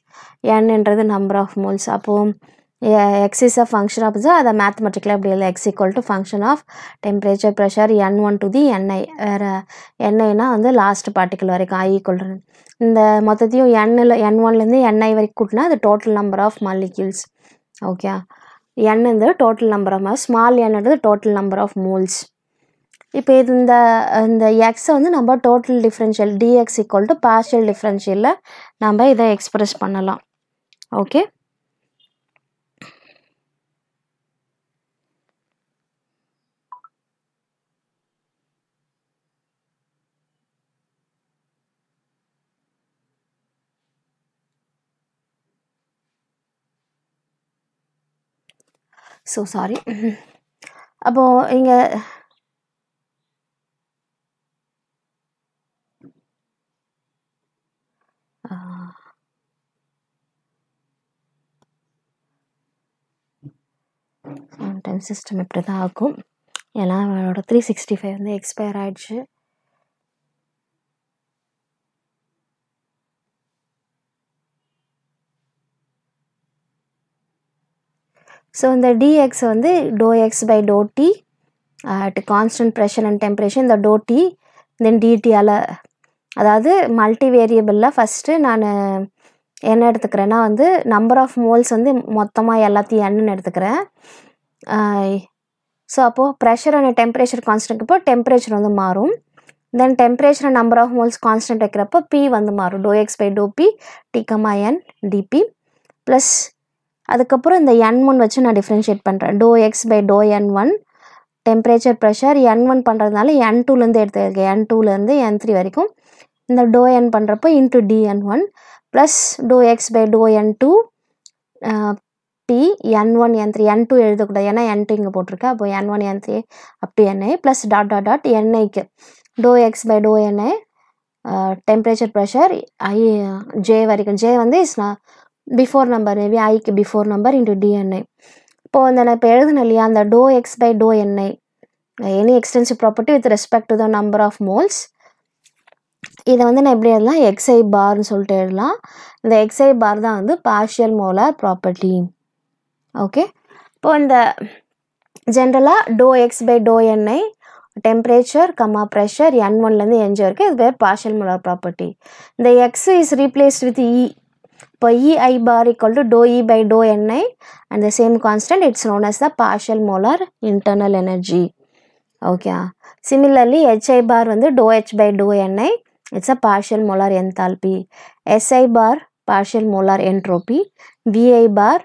என்ன்றது நம்பர் ஆஃப் மோல்ஸ் அப்போது இஸ் அ ஃபங்க்ஷன் ஆஃப் அதை மேத்தமெட்டிக்கலாக அப்படி இல்லை X equal to function of temperature pressure N one to the N I வேறு என்ஐனா வந்து லாஸ்ட் பார்ட்டிக்கல் வரைக்கும் ஐ ஈக்குவல் இந்த மொத்தத்தையும் எண்ணில் என் ஒன்லேருந்து என்ஐ வரைக்கும் கூட்டினா அது total number of molecules okay எண்ணுன்றது டோட்டல் நம்பர் ஆஃப் ஸ்மால் எண்ணுன்றது டோட்டல் நம்பர் ஆஃப் மோல்ஸ் இப்போ இது இந்த இந்த எக்ஸை வந்து நம்ம total differential dX equal to partial டிஃப்ரென்ஷியலில் நம்ம இதை எக்ஸ்ப்ரெஸ் பண்ணலாம் okay so sorry அப்போது inga. டைம் சிஸ்டம் இப்படி தான் ஆகும் ஏன்னா அவனோட த்ரீ சிக்ஸ்டி ஃபைவ் வந்து எக்ஸ்பயர் ஆகிடுச்சு ஸோ இந்த டிஎக்ஸ் வந்து del X by to T at constant pressure and temperature இந்த டோ டி தென் டிடியால் அதாவது மல்டி வேரியபிளில் ஃபஸ்ட்டு நான் என்ன எடுத்துக்கிறேன்னா வந்து நம்பர் ஆஃப் மோல்ஸ் வந்து மொத்தமாக எல்லாத்தையும் எண்ணெய்னு எடுத்துக்கிறேன் ஸோ அப்போது ப்ரெஷர் அண்ட் டெம்பரேச்சர் கான்ஸ்டன்ட் இப்போ டெம்பரேச்சர் வந்து மாறும் then temperature number of moles constant வைக்கிறப்போ பி வந்து மாறும் del X by to P டிகமா என் டிபி ப்ளஸ் அதுக்கப்புறம் இந்த என் ஒன் வச்சு நான் டிஃப்ரென்ஷியேட் பண்ணுறேன் del X by to N one temperature pressure N one பண்ணுறதுனால என் டூலேருந்து எடுத்துருக்கேன் என் டூலேருந்து என் த்ரீ வரைக்கும் இந்த டோ என் பண்ணுறப்போ into D N one plus dou X by dou N two P N one N three N two எழுதக்கூடாது ஏன்னா N two இங்கே போட்டிருக்கேன் அப்போ N one N three up to N I plus dot dot dot என்ஐக்கு dou X by to N I temperature pressure I J வரைக்கும் J வந்து is not before number maybe ஐக்கு before number into D N I இப்போது வந்து நான் இப்போ எழுதுனேன் இல்லையா அந்த to X by to N I any extensive property with respect to the number of moles இதை வந்து நான் எப்படி எழுதலாம் எக்ஸ்ஐ பார்னு சொல்லிட்டு எழுதலாம் இந்த எக்ஸ்ஐ பார் தான் வந்து பார்ஷியல் மோலார் ப்ராப்பர்ட்டி ஓகே இப்போது இந்த ஜென்ரலாக dou X by to N I temperature comma pressure N ஒன்லேருந்து என்ஜி வரைக்கும் இது பேர் பார்ஷியல் மோலார் ப்ராப்பர்ட்டி இந்த X is replace with E இப்போ E I bar equal to dou E by to N I and the same constant it's known as the partial molar internal energy okay similarly H I bar வந்து dou H by to N I it's a partial molar enthalpy. SI bar, partial molar entropy. VI bar,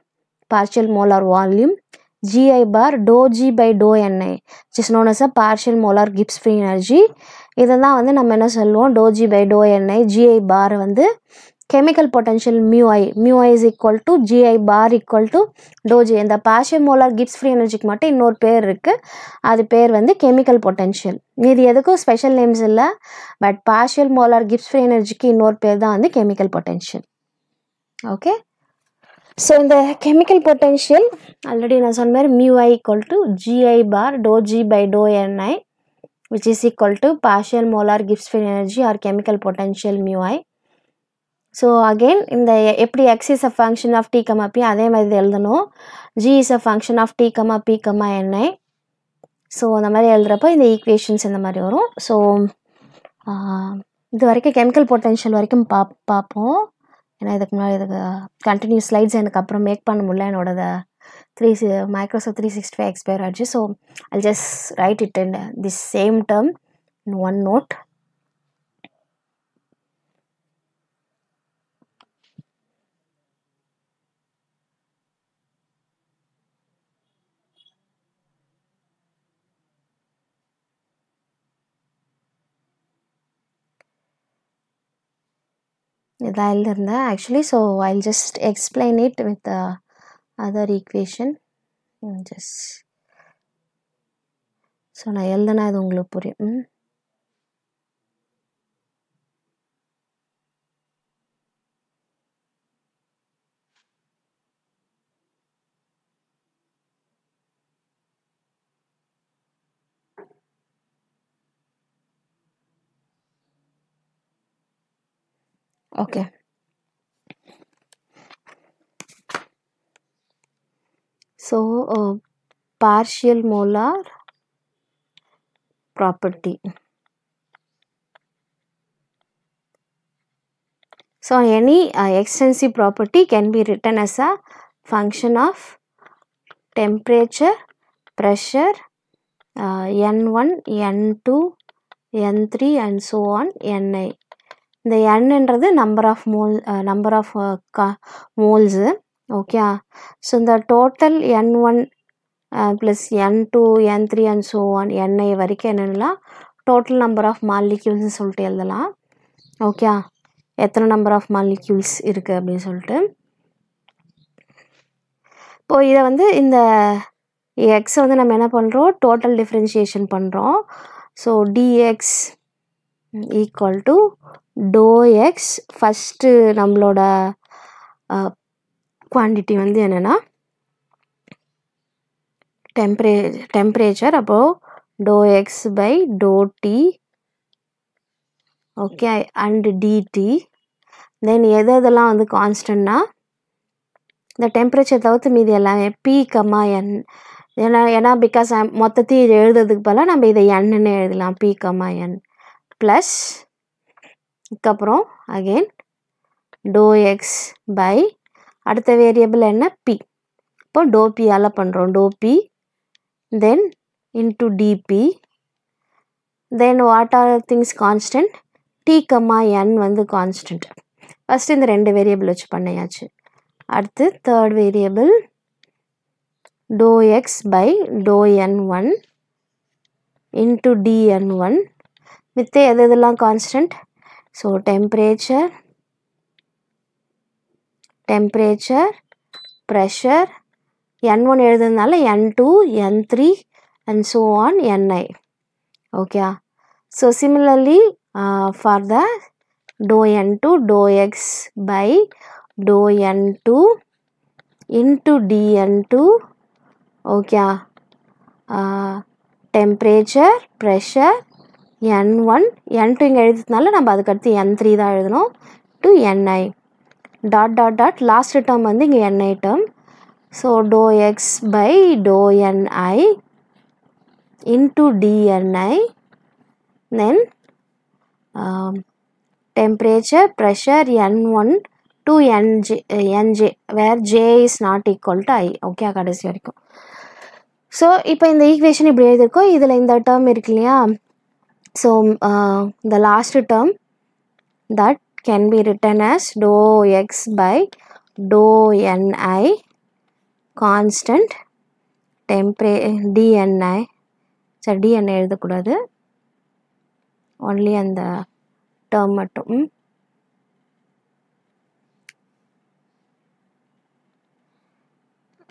partial molar volume. GI bar, dou G by dou Ni, which is known as a partial molar Gibbs free energy. இதை வந்து நம்ம என்ன சொல்லுவோம் dou G by to N I G I bar வந்து chemical potential mu i mu i is equal to gi bar equal to dou G இந்த partial molar Gibbs free எனர்ஜிக்கு மட்டும் இன்னொரு பேர் இருக்குது அது பேர் வந்து கெமிக்கல் பொட்டென்ஷியல் இது எதுக்கும் ஸ்பெஷல் நேம்ஸ் இல்லை but partial molar Gibbs free எனர்ஜிக்கு இன்னொரு பேர் தான் வந்து கெமிக்கல் பொட்டென்ஷியல் ஓகே ஸோ இந்த கெமிக்கல் பொட்டென்ஷியல் ஆல்ரெடி நான் சொன்ன மாதிரி mu I equal to G I bar dou G by to N I which is equal to partial molar Gibbs free energy or chemical potential mu I so again இந்த எப்படி X is a function of T comma P அதே மாதிரி எழுதணும் G is a function of T comma P comma N I so அந்த மாதிரி எழுதுறப்போ இந்த equations இந்த மாதிரி வரும் ஸோ இது வரைக்கும் கெமிக்கல் பொட்டென்ஷியல் வரைக்கும் பா பார்ப்போம் ஏன்னா இதுக்கு முன்னாடி இதுக்கு கண்டினியூ ஸ்லைட்ஸ் எனக்கு அப்புறம் மேக் பண்ண முடியல என்னோட three Microsoft three sixty five expire ஆச்சு so I just write it in the same term in OneNote இதாக இருந்தேன் actually so I just explain it with other equation just so நான் எழுதுனா இது உங்களுக்கு புரியும் ம் okay so uh, partial molar property so any uh, extensive property can be written as a function of temperature pressure uh, n1 n2 n3 and so on ni இந்த என்ன்றது number of mole number of கா moles okay so இந்த total N one plus N two N three and so on N I வரைக்கும் என்னென்னலாம் total number of மாலிக்யூல்ஸ்னு சொல்லிட்டு எழுதலாம் okay எத்தனை number of molecules இருக்குது அப்படின்னு சொல்லிட்டு இப்போது இதை வந்து இந்த எக்ஸை வந்து நம்ம என்ன பண்ணுறோம் டோட்டல் டிஃப்ரென்ஷியேஷன் பண்ணுறோம் so D X equal to dou X first நம்மளோட குவான்டிட்டி வந்து என்னென்னா டெம்பரே டெம்பரேச்சர் அப்போது dou X by to T okay and D T then எது எதெல்லாம் வந்து கான்ஸ்டன்ட்னா இந்த டெம்பரேச்சர் தவிர்த்து மீதி எல்லாமே பி கம்மா என் ஏன்னா ஏன்னா பிகாஸ் மொத்தத்தையும் இது எழுதுறதுக்கு பதிலாக நம்ம இதை என்னன்னு எழுதலாம் பி கம்மா என் ப்ளஸ் அதுக்கப்புறம் again டோ எக்ஸ் பை அடுத்த வேரியபிள் என்ன பி இப்போ டோபியால் பண்ணுறோம் dou P then into D P then what are things constant T comma N வந்து கான்ஸ்டன்ட் ஃபஸ்ட்டு இந்த ரெண்டு வேரியபிள் வச்சு பண்ணையாச்சு அடுத்து third variable dou X by to N one dn1 D N one மித்த constant So temperature, temperature, pressure, N1 எழுதுனால N2, N3 and so on Ni. Okay. So similarly uh, for the dou N2, dou X by dou N2 into dN2. Okay. Uh, temperature, pressure N one N two இங்கே எழுதுறதுனால நம்ம அதுக்கடுத்து N three தான் எழுதணும் to N I dot dot dot last term வந்து இங்கே N I term so dou X by to N I into D N I then temperature, pressure N1 to Nj, Nj where J is not equal to I okay கடைசி வரைக்கும் so இப்போ இந்த equation இப்படி எழுதியிருக்கோம் இதில் இந்த டேர்ம் இருக்கு இல்லையா So um, uh, the last term that can be written as dou x by dou ni constant டெம்ப்ரே டிஎன்ஐ சரி டிஎன்ஐ எழுதக்கூடாது ஒன்லி அந்த டேர்ம் மட்டும்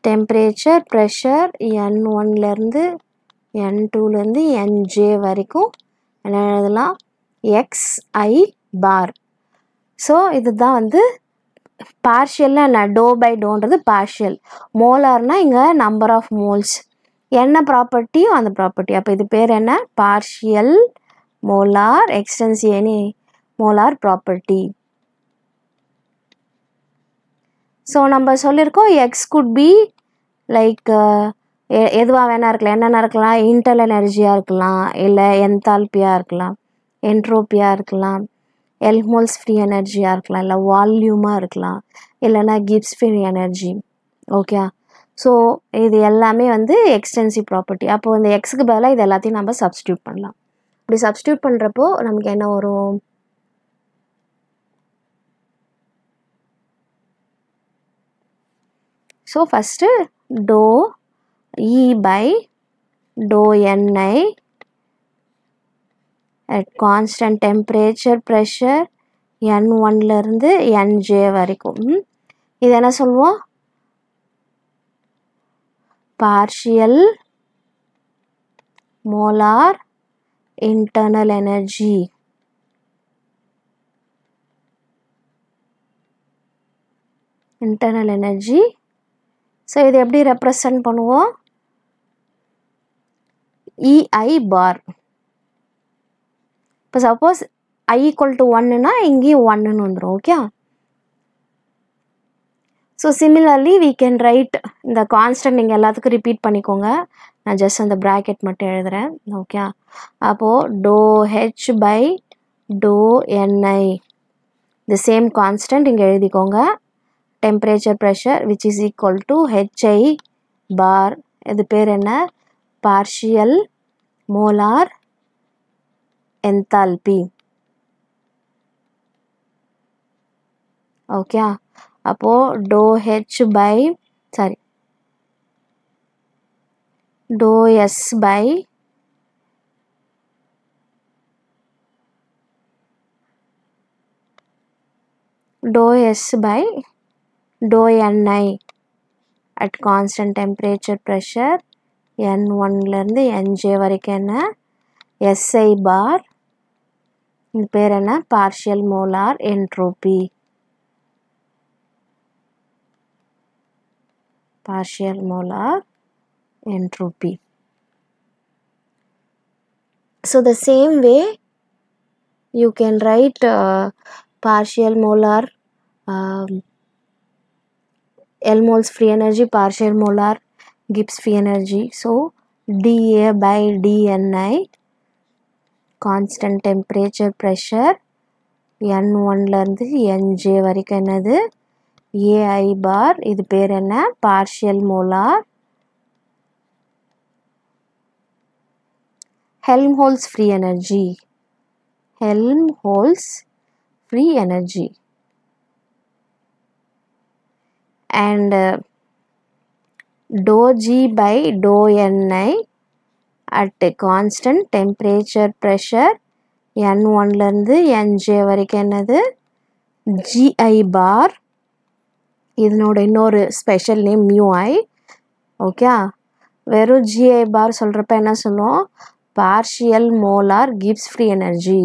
டெம்பரேச்சர் ப்ரெஷர் என் ஒன்லேருந்து என் டூலேருந்து என்ஜே வரைக்கும் என்ன எழுதலாம் எக்ஸ்ஐ பார் ஸோ இதுதான் வந்து பார்ஷியல்னா என்ன டோ பை டோன்றது பார்ஷியல் மோலார்னால் இங்கே நம்பர் ஆஃப் மோல்ஸ் என்ன ப்ராப்பர்ட்டியும் அந்த ப்ராப்பர்ட்டி அப்போ இது பேர் என்ன partial molar extensive any molar property so நம்ம சொல்லியிருக்கோம் X could be like uh, a எதுவாக வேணா இருக்கலாம் என்னென்ன இருக்கலாம் இன்டல் எனர்ஜியாக இருக்கலாம் இல்லை என்தால்பியாக இருக்கலாம் என்ட்ரோப்பியாக இருக்கலாம் எல்மோல்ஸ் ஃப்ரீ எனர்ஜியாக இருக்கலாம் இல்லை வால்யூமாக இருக்கலாம் இல்லைன்னா Gibbs free energy okay so இது எல்லாமே வந்து எக்ஸ்டென்சிவ் ப்ராப்பர்ட்டி அப்போ இந்த எக்ஸுக்கு பதிலாக இது எல்லாத்தையும் நம்ம சப்ஸ்டியூட் பண்ணலாம் இப்படி சப்ஸ்டியூட் பண்ணுறப்போ நமக்கு என்ன வரும் so first dou E e பை dou ni at constant temperature pressure N ஒன்லேருந்து என்ஜே வரைக்கும் இது என்ன சொல்லுவோம் partial molar internal energy internal energy இது எப்படி represent பண்ணுவோம் இஐ பார் இப்போ சப்போஸ் ஐ ஈக்குவல் டு ஒன்னுனா இங்கேயும் ஒன்னு வந்துடும் okay so similarly we can write இந்த கான்ஸ்டன்ட் நீங்கள் எல்லாத்துக்கும் ரிப்பீட் பண்ணிக்கோங்க நான் ஜஸ்ட் அந்த ப்ராக்கெட் மட்டும் எழுதுகிறேன் ஓகே அப்போது dou H by to N I the same constant இங்கே எழுதிக்கோங்க temperature pressure which is equal to H I bar இது பேர் என்ன पार्शियल मोलार enthalpy ഓക്കെ അപ്പോ dou H by sorry dou S by dou S by dou N I at constant temperature pressure N ஒன்லேருந்து N J வரைக்கும் என்ன S I bar இது பேர் என்ன partial molar entropy partial molar entropy. So the same way you can write uh, partial molar uh, L moles free energy partial molar Gibbs free energy so dA by dNi constant temperature pressure N ஒன்லேருந்து N J வரைக்கும் என்னது A I bar இது பேர் என்ன partial molar Helmholtz free energy Helmholtz free energy and uh, dou G by to N I at constant temperature pressure N ஒன்லேருந்து N J வரைக்கும் என்னது G I bar இதனோட இன்னொரு ஸ்பெஷல் நேம் மியூஐ ஓகே வெறும் G I bar சொல்கிறப்ப என்ன சொல்லுவோம் partial molar Gibbs free energy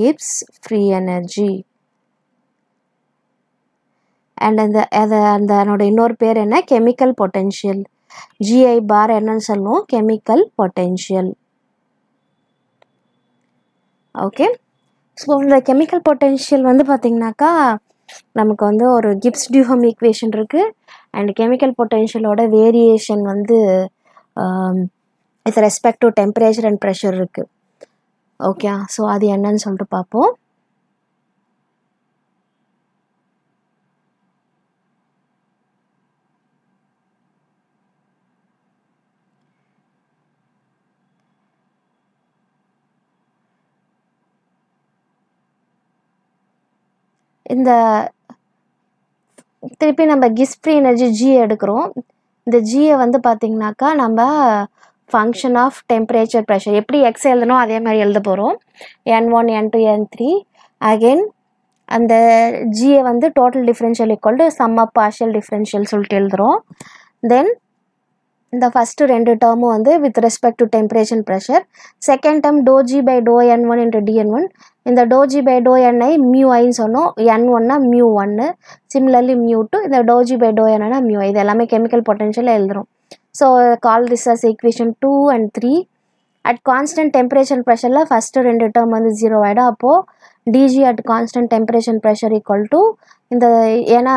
Gibbs free energy and அந்த அதை அந்த அதனோட இன்னொரு பேர் என்ன கெமிக்கல் பொட்டென்ஷியல் ஜிஐ பார் என்னன்னு சொல்லுவோம் கெமிக்கல் பொட்டென்ஷியல் ஓகே ஸோ இந்த கெமிக்கல் பொட்டென்ஷியல் வந்து பார்த்திங்கனாக்கா நமக்கு வந்து ஒரு கிப்ஸ் டியூஹம் ஈக்குவேஷன் இருக்குது அண்ட் கெமிக்கல் பொட்டென்ஷியலோட வேரியேஷன் வந்து with respect to temperature and pressure இருக்குது ஓகே ஸோ அது என்னன்னு சொல்லிட்டு பார்ப்போம் இந்த திருப்பி நம்ம கிஸ் ஃப்ரீ எனர்ஜி ஜி எடுக்கிறோம் இந்த ஜியை வந்து பார்த்திங்கனாக்கா நம்ம ஃபங்க்ஷன் ஆஃப் டெம்பரேச்சர் ப்ரெஷர் எப்படி எக்ஸ் எழுதணும் அதே மாதிரி எழுத போகிறோம் N one N two N three again அந்த ஜியை வந்து total differential equal to sum up partial differential சொல்லிட்டு எழுதுகிறோம் தென் இந்த ஃபஸ்ட்டு ரெண்டு டேர்மும் வந்து with respect to temperature pressure second term dou G by to N one into D N one இந்த dou G by to N I mu ஐன்னு சொன்னோம் N ஒன்னா மியூ ஒன்று சிம்லர்லி மியூ டூ இந்த டோஜி பை டோ என்னா மியூ இது எல்லாமே கெமிக்கல் பொட்டன்ஷியலாக எழுதுறோம் ஸோ கால் ரிசர்ஸ் equation two and three at constant temperature ப்ரெஷரில் ஃபஸ்ட்டு ரெண்டு டேர்ம் வந்து ஜீரோ ஆகிடும் அப்போது டிஜி at constant temperature pressure equal to இந்த ஏன்னா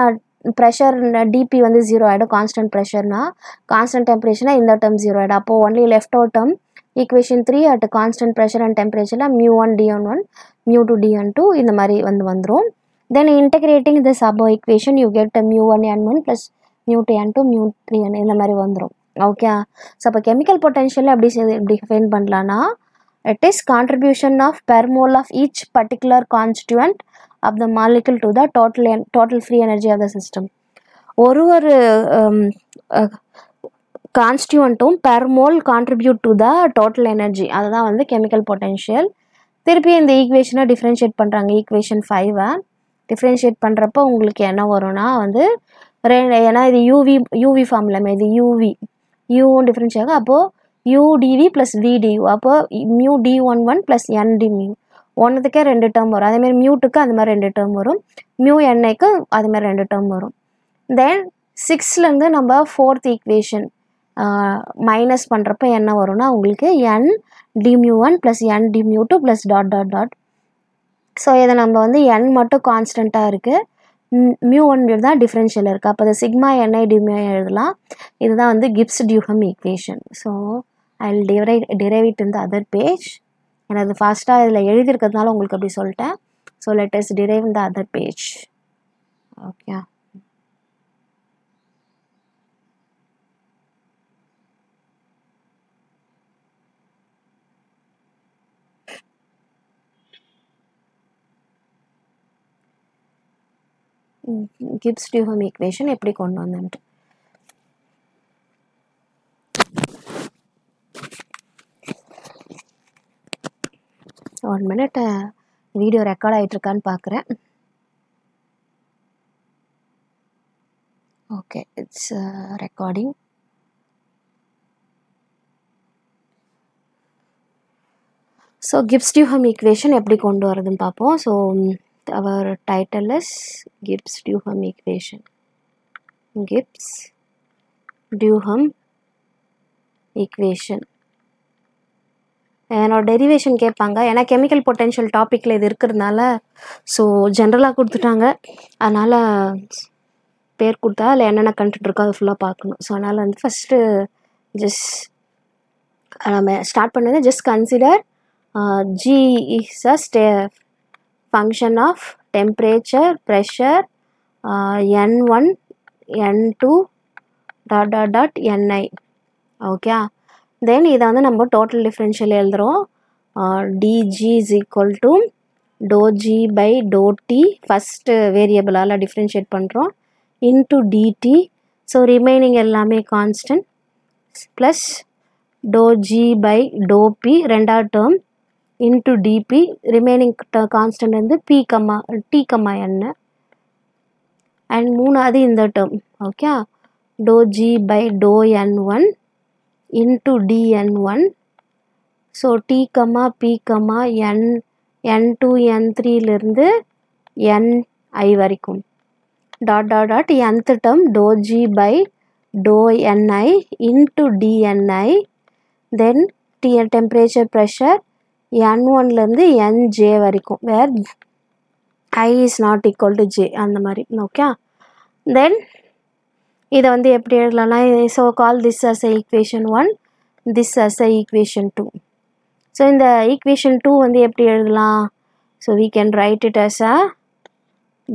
ப்ரெஷர் டிபி வந்து ஜீரோ ஆகிடும் கான்ஸ்டன்ட் ப்ரெஷர்னா கான்ஸ்டன்ட் டெம்பரேச்சர்னா இந்த டேர்ம் ஜீரோ ஆகிடும் அப்போது only left out term equation three at constant pressure and டெம்பரேச்சரில் mu one TN one one mu two D one two இந்த மாதிரி வந்து வந்துடும் then integrating this above equation you get mu one N one plus mu two N two mu three N இந்த மாதிரி வந்துடும் okay so அப்போ chemical potential எப்படி எப்படி ஃபைன் பண்ணலான்னா it is contribution of per mole of each particular constituent of the molecule to the total total free energy of the system ஒரு ஒரு um, கான்ஸ்டியூண்ட்டும் per mole contribute to the total energy அதுதான் வந்து chemical potential திருப்பி இந்த ஈக்குவேஷனை differentiate பண்ணுறாங்க equation ஃபைவை டிஃப்ரென்ஷியேட் பண்ணுறப்போ உங்களுக்கு என்ன வரும்னா வந்து ரெண்டு ஏன்னா இது யூவி யூவி ஃபார்ம்லாமே இது யூவி யூவும் டிஃப்ரென்ஷியாக அப்போது யூடிவி ப்ளஸ் விடியூ அப்போது mu D one one plus N D mu ஒன்றுத்துக்கே ரெண்டு டேர்ம் வரும் அதேமாதிரி மியூட்டுக்கு அது மாதிரி ரெண்டு டேர்ம் வரும் மியூ என்ஐக்கு அதுமாதிரி ரெண்டு டேர்ம் வரும் தென் சிக்ஸ்லேருந்து நம்ம ஃபோர்த் ஈக்குவேஷன் மைனஸ் பண்ணுறப்ப என்ன வரும்னா உங்களுக்கு N D mu one plus N D mu two plus dot dot dot so இதை நம்ம வந்து என் மட்டும் கான்ஸ்டண்ட்டாக இருக்குது மியூ ஒன் மியூ தான் டிஃப்ரென்ஷியல் இருக்குது அப்போ இந்த சிக்மா என்ஐ டிமியூ எழுதலாம் இதுதான் வந்து Gibbs Duhem equation so I will derive it in the other page அது ஃபாஸ்ட்டாக இதில் எழுதியிருக்கிறதுனால உங்களுக்கு அப்படி சொல்லிட்டேன் so let is derive in the other page okay Gibbs Duhem equation எப்படி கொண்டு வந்தோம்ட்டு ஒன் மினிட் வீடியோ ரெக்கார்ட் இருக்கான்னு பார்க்குறேன் okay it's recording so Gibbs Duhem equation எப்படி கொண்டு வரதுன்னு பார்ப்போம் so our title is Gibbs Duhem equation. Gibbs Duhem equation. என்னோட derivation கேட்பாங்க ஏன்னா கெமிக்கல் பொட்டென்ஷியல் டாப்பிக்கில் இது இருக்கிறதுனால ஸோ ஜென்ரலாக கொடுத்துட்டாங்க அதனால் பேர் கொடுத்தா இல்லை என்னென்ன கண்டென்ட் இருக்கோ அது ஃபுல்லாக பார்க்கணும் ஸோ அதனால் வந்து ஃபஸ்ட்டு ஜஸ்ட் நம்ம ஸ்டார்ட் பண்ணது just consider G is a state function of temperature, pressure, uh, N1, N2, dot dot dot Ni. Okay. Then இது வந்து நம்ம total differential எழுதுறோம் dg is equal to dou g by dou t first variable அல்லா differentiate பண்ணுறோம் into dt so remaining எல்லாமே constant plus dou g by dou p 2 term into D P remaining constant வந்து P comma T comma என்ன and மூணாவது இந்த term okay dou G by to N one D N one so D comma P comma N N two N த்ரீலேருந்து N I வரைக்கும் dot dot dot nth term dou G by to N I into D N I then D temperature pressure N ஒன்லேருந்து N J வரைக்கும் where I is not equal to J அந்த மாதிரி okay then இதை வந்து எப்படி எழுதலாம்னா so call this as a equation one this as a equation two so இந்த equation two வந்து எப்படி எழுதலாம் so we can write it as a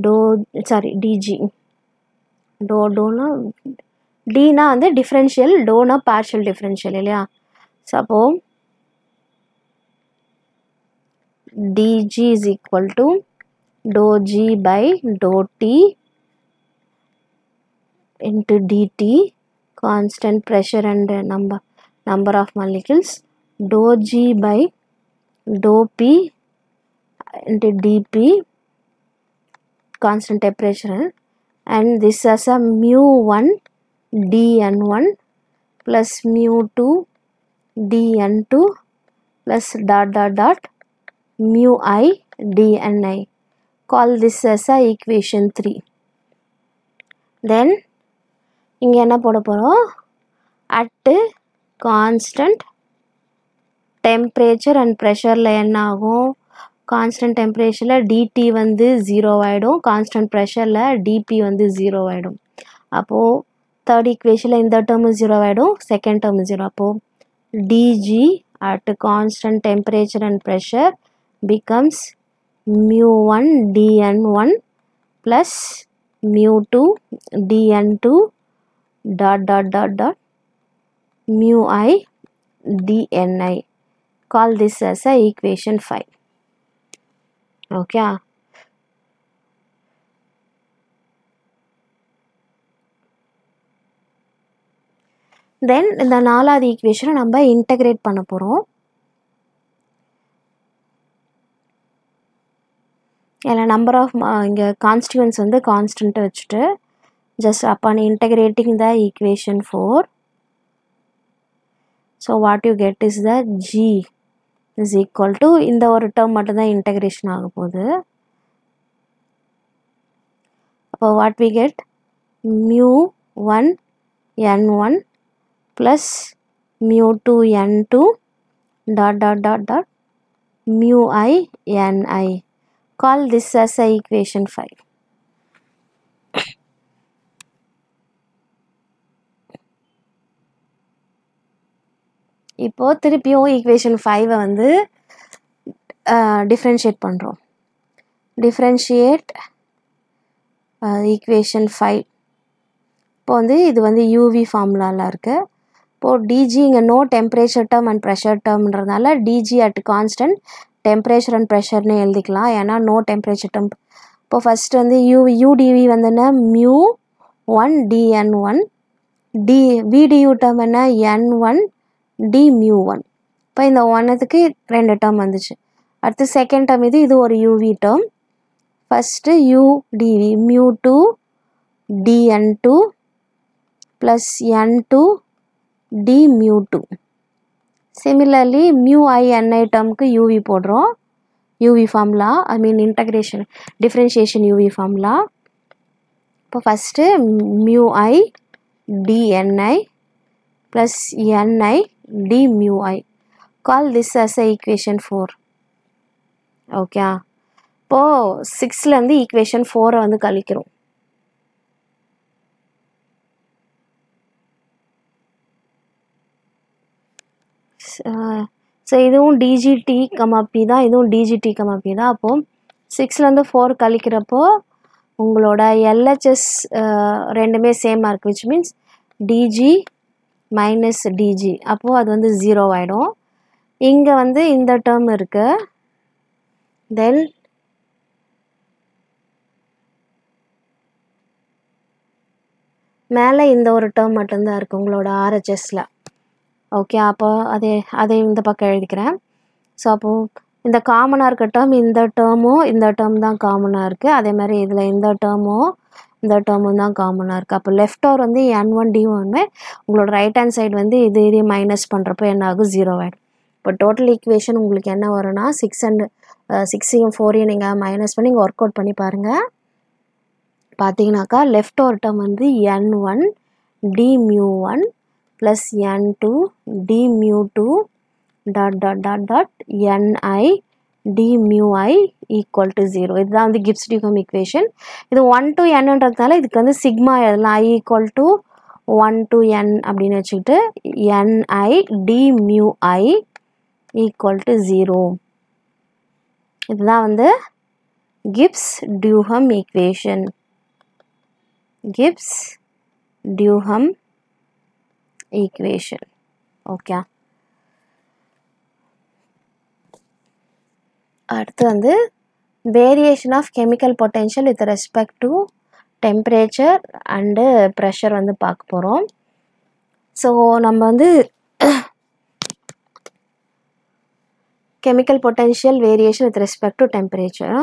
dou sorry DG dou டோனா டீனா வந்து டிஃப்ரென்ஷியல் டோனா பார்ஷியல் டிஃப்ரென்ஷியல் இல்லையா ஸோ அப்போது dg is equal to dou g by dou t into dt constant pressure and number number of molecules dou g by dou p into dp constant temperature and this is a mu 1 dn1 plus mu 2 dn2 plus dot dot dot mu i dni call this as a equation 3 then இங்கே என்ன போட போகிறோம் at constant temperature and ப்ரெஷரில் என்ன ஆகும் constant டெம்ப்ரேச்சரில் DT வந்து zero ஆகிடும் கான்ஸ்டன்ட் ப்ரெஷரில் டிபி வந்து ஜீரோ ஆகிடும் அப்போது தேர்ட் ஈக்குவேஷனில் இந்த டேர்மு ஜீரோ ஆகிடும் செகண்ட் டேர்மு ஜீரோ அப்போது டிஜி at constant temperature and pressure becomes mu 1 dn1 plus mu 2 dn2 dot dot dot dot mu i dni call this as a equation 5 okay then இந்த நாலாவது ஈக்குவேஷனை நம்ம integrate பண்ண போகிறோம் இதில் number of இங்கே கான்ஸ்டியூன்ஸ் வந்து கான்ஸ்டன்ட் வச்சுட்டு just upon integrating the equation four so what you get is the G is equal to இந்த ஒரு டேர்ம் மட்டும்தான் இன்டகிரேஷன் ஆக போகுது அப்போ what we get mu one N one plus mu two N two dot dot dot dot mu I NI Call this as a equation 5. இப்போ திருப்பியும் equation ஃபைவை வந்து டிஃப்ரென்ஷியேட் பண்ணுறோம் டிஃப்ரென்ஷியேட் ஈக்குவேஷன் ஃபைவ் இப்போ வந்து இது வந்து யூவி இருக்கு இருக்குது DG டிஜி இங்கே no term and and pressure டேர்ம்ன்றதுனால DG at constant temperature and ப்ரெஷர்னு எழுதிக்கலாம் ஏன்னா நோ டெம்ப்ரேச்சர் டெம்ப் இப்போ ஃபஸ்ட்டு வந்து யூ யூடிவி வந்துன்னா mu one TN one D VDU term என்ன N one D mu one இப்போ இந்த ஒன்னுக்கு ரெண்டு டேர்ம் வந்துச்சு அடுத்து செகண்ட் டேர்ம் இது இது ஒரு UV term first UDV mu two DN two plus N two D mu two similarly mu I NI டேர்முக்கு யூவி போடுறோம் UV formula I mean integration differentiation UV formula இப்போ first mu I DNI plus NI D mu I call this as a equation four okay இப்போது சிக்ஸ்லேருந்து equation ஃபோரை வந்து கழிக்கிறோம் so இதுவும் டிஜிடி கமாப்பி தான் இதுவும் டிஜிடி கமாப்பி தான் அப்போது சிக்ஸ்லேருந்து ஃபோர் கழிக்கிறப்போ உங்களோட எல்ஹெச்எஸ் ரெண்டுமே சேமாக இருக்குது which means DG minus DG அப்போது அது வந்து ஜீரோ ஆகிடும் இங்கே வந்து இந்த டேர்ம் இருக்குது தென் மேலே இந்த ஒரு டேர்ம் மட்டும்தான் இருக்குது உங்களோட ஆர்ஹெச்எஸில் ஓகே அப்போ அதே அதே இந்த பக்கம் எழுதிக்கிறேன் ஸோ அப்போது இந்த காமனாக இருக்க டேர்ம் இந்த டேர்மும் இந்த டேர்ம் தான் காமனாக இருக்குது அதே மாதிரி இதில் இந்த டேர்மும் இந்த டேர்மும் தான் காமனாக இருக்குது அப்போ லெஃப்ட் ஓர் வந்து என் ஒன் டி ஒன்று உங்களோட ரைட் ஹேண்ட் சைடு வந்து இது இது மைனஸ் பண்ணுறப்போ என்ன ஆகும் ஜீரோ ஆகிடும் இப்போ டோட்டல் ஈக்குவேஷன் உங்களுக்கு என்ன வரும்னா சிக்ஸ் அண்ட் சிக்ஸையும் ஃபோரையும் நீங்கள் மைனஸ் பண்ணி ஒர்க் அவுட் பண்ணி பாருங்கள் பார்த்தீங்கன்னாக்கா லெஃப்ட் ஓர் டேர்ம் வந்து N one D mu one plus n2 d mu 2 dot dot dot dot ni d mu i equal to zero இதுதான் வந்து கிப்ஸ் டியூகம் ஈக்குவேஷன் இது ஒன் டு என்னன்றதுனால இதுக்கு வந்து சிக்மா எழுதலாம் I equal to one to N அப்படின்னு வச்சுக்கிட்டு NI D mu I equal to zero இதுதான் வந்து Gibbs Duhem equation Gibbs Duhem equation okay அடுத்து வந்து variation of chemical potential with respect to temperature and pressure வந்து பார்க்க போகிறோம் ஸோ நம்ம வந்து chemical potential variation with respect to temperature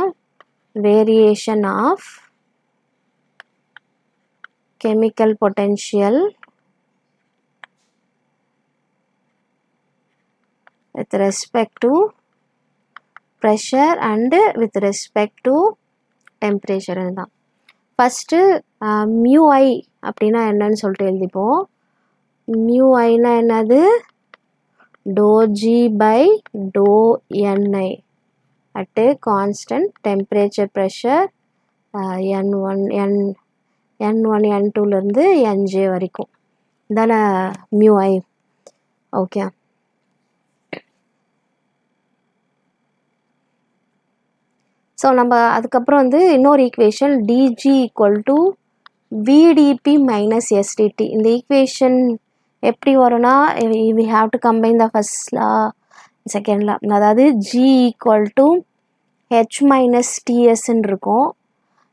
variation of chemical potential with respect to pressure and with respect to temperature தான் first mu I அப்படின்னா என்னன்னு சொல்லிட்டு எழுதிப்போம் மியூஐனா என்னது to G by to NI at constant temperature pressure N one N N one N டூலேருந்து NJ வரைக்கும் தானே மியூஐ ஓகே ஸோ நம்ம அதுக்கப்புறம் வந்து இன்னொரு equation DG equal to VDP minus SDT இந்த ஈக்குவேஷன் எப்படி வரும்னா we have to combine the first law second law அதாவது G equal to H minus டிஎஸ்ன்னு இருக்கும்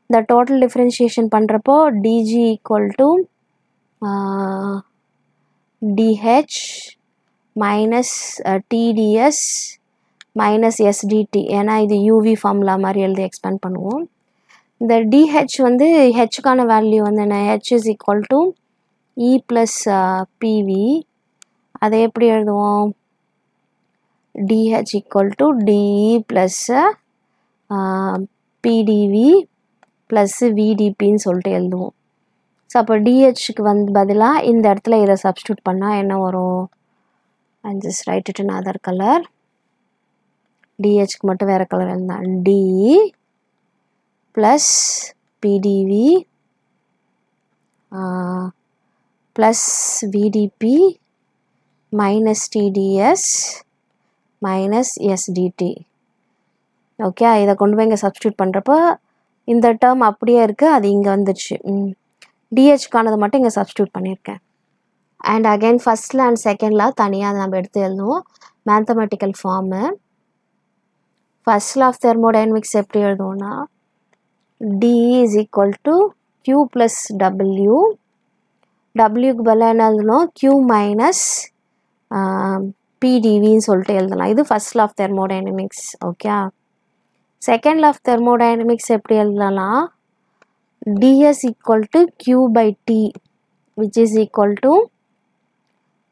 இந்த டோட்டல் டிஃப்ரென்ஷியேஷன் பண்ணுறப்போ DG equal to DH minus TDS minus SDT ஏனா இது யூவி formula மாதிரி எழுதி எக்ஸ்பேண்ட் பண்ணுவோம் இந்த டிஹெச் வந்து கான வேல்யூ வந்து என்ன H is equal to E plus PV அதை எப்படி எழுதுவோம் DH to DE DE uh, PDV PDV VDP விடிபின்னு சொல்லிட்டு எழுதுவோம் ஸோ அப்போ டிஹெச்சுக்கு வந்து பதிலாக இந்த இடத்துல இதை substitute பண்ணால் என்ன வரும் I'll just write it in other colour டிஹெச்க்கு மட்டும் வேறு கலர் எழுந்தான் DE plus PDV plus VDP minus TDS minus SDT okay இதை கொண்டு போய் இங்கே சப்ஸ்டியூட் பண்ணுறப்போ இந்த டேர்ம் அப்படியே இருக்குது அது இங்கே வந்துடுச்சு டிஹெச்க்கானது மட்டும் இங்கே சப்ஸ்டியூட் பண்ணியிருக்கேன் அண்ட் அகெயின் ஃபஸ்ட்டில் அண்ட் செகண்டில் தனியாக அதை நம்ம எடுத்து எழுதுவோம் mathematical form first law of thermodynamics எப்படி எழுதுவோம்னா DE is equal to Q plus W டபிள்யூக்கு பதிலாக என்ன எழுதணும் கியூ மைனஸ் பிடிவின்னு சொல்லிட்டு எழுதலாம் இது first law of thermodynamics okay second law of thermodynamics எப்படி எழுதலாம் DS equal to Q by T which is equal to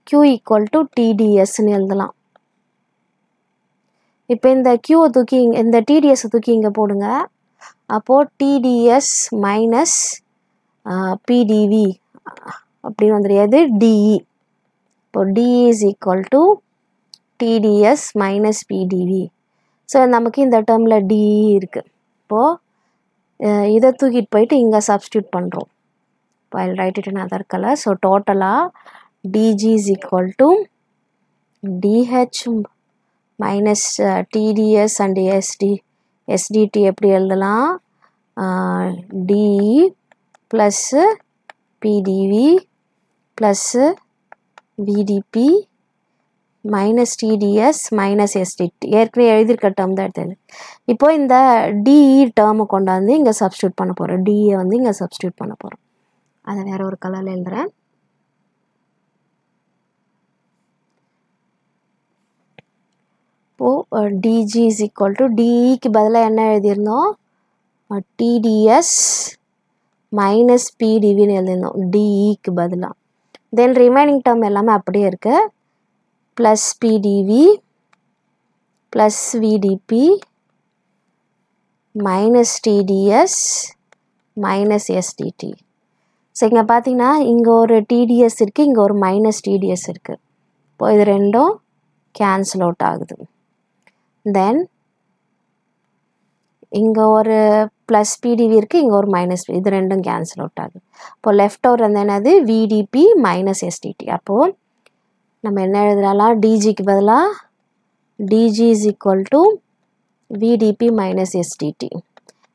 Q equal to டிடிஎஸ்ன்னு எழுதலாம் E. இப்போ இந்த கியூவை தூக்கி இந்த டிடிஎஸை தூக்கி இங்கே போடுங்க அப்போது டிடிஎஸ் மைனஸ் பிடிவி அப்படின்னு வந்துடும் டிஇ இப்போ DEs is equal to TDS minus PDV so நமக்கு இந்த டேர்மில் டிஇ e இருக்குது இப்போது இதை தூக்கிட்டு போயிட்டு இங்கே சப்ஸ்டியூட் பண்ணுறோம் இப்போ I write it other colour so டோட்டலாக DG is equal to DH minus TDS and SD SDT எப்படி எழுதலாம் DE plus PDV plus VDP minus TDS minus SDT ஏற்கனவே எழுதியிருக்க டேர்ம் தான் எடுத்தது இப்போது இந்த டிஇ டேர்மை கொண்டாந்து இங்கே சப்ஸ்டியூட் பண்ண போகிறோம் டிஇ வந்து இங்கே சப்ஸ்டியூட் பண்ண போகிறோம் அதை வேறு ஒரு கலரில் எழுதுகிறேன் அப்போது டிஜி இஸ் ஈக்குவல் டு டிஇக்கு e பதிலாக என்ன எழுதியிருந்தோம் டிடிஎஸ் மைனஸ் பிடிவின்னு எழுதியிருந்தோம் டிஇக்கு பதிலாக தென் ரிமைனிங் டேர்ம் எல்லாமே அப்படியே இருக்குது plus PDV plus VDP minus TDS minus SDT so இங்கே பார்த்தீங்கன்னா இங்கே ஒரு டிடிஎஸ் இருக்குது இங்கே ஒரு மைனஸ் டிடிஎஸ் இருக்குது இப்போ இது ரெண்டும் கேன்சல் அவுட் ஆகுது தென் இங்கே ஒரு ப்ளஸ் பிடிவி இருக்குது இங்கே ஒரு மைனஸ் இது ரெண்டும் கேன்சல் அவுட் ஆகுது இப்போ லெஃப்ட் ஓவர் வந்து என்னது விடிபி மைனஸ் எஸ்டிடி அப்போது நம்ம என்ன எழுதலாம் டிஜிக்கு பதிலாக DG is equal to VDP minus SDT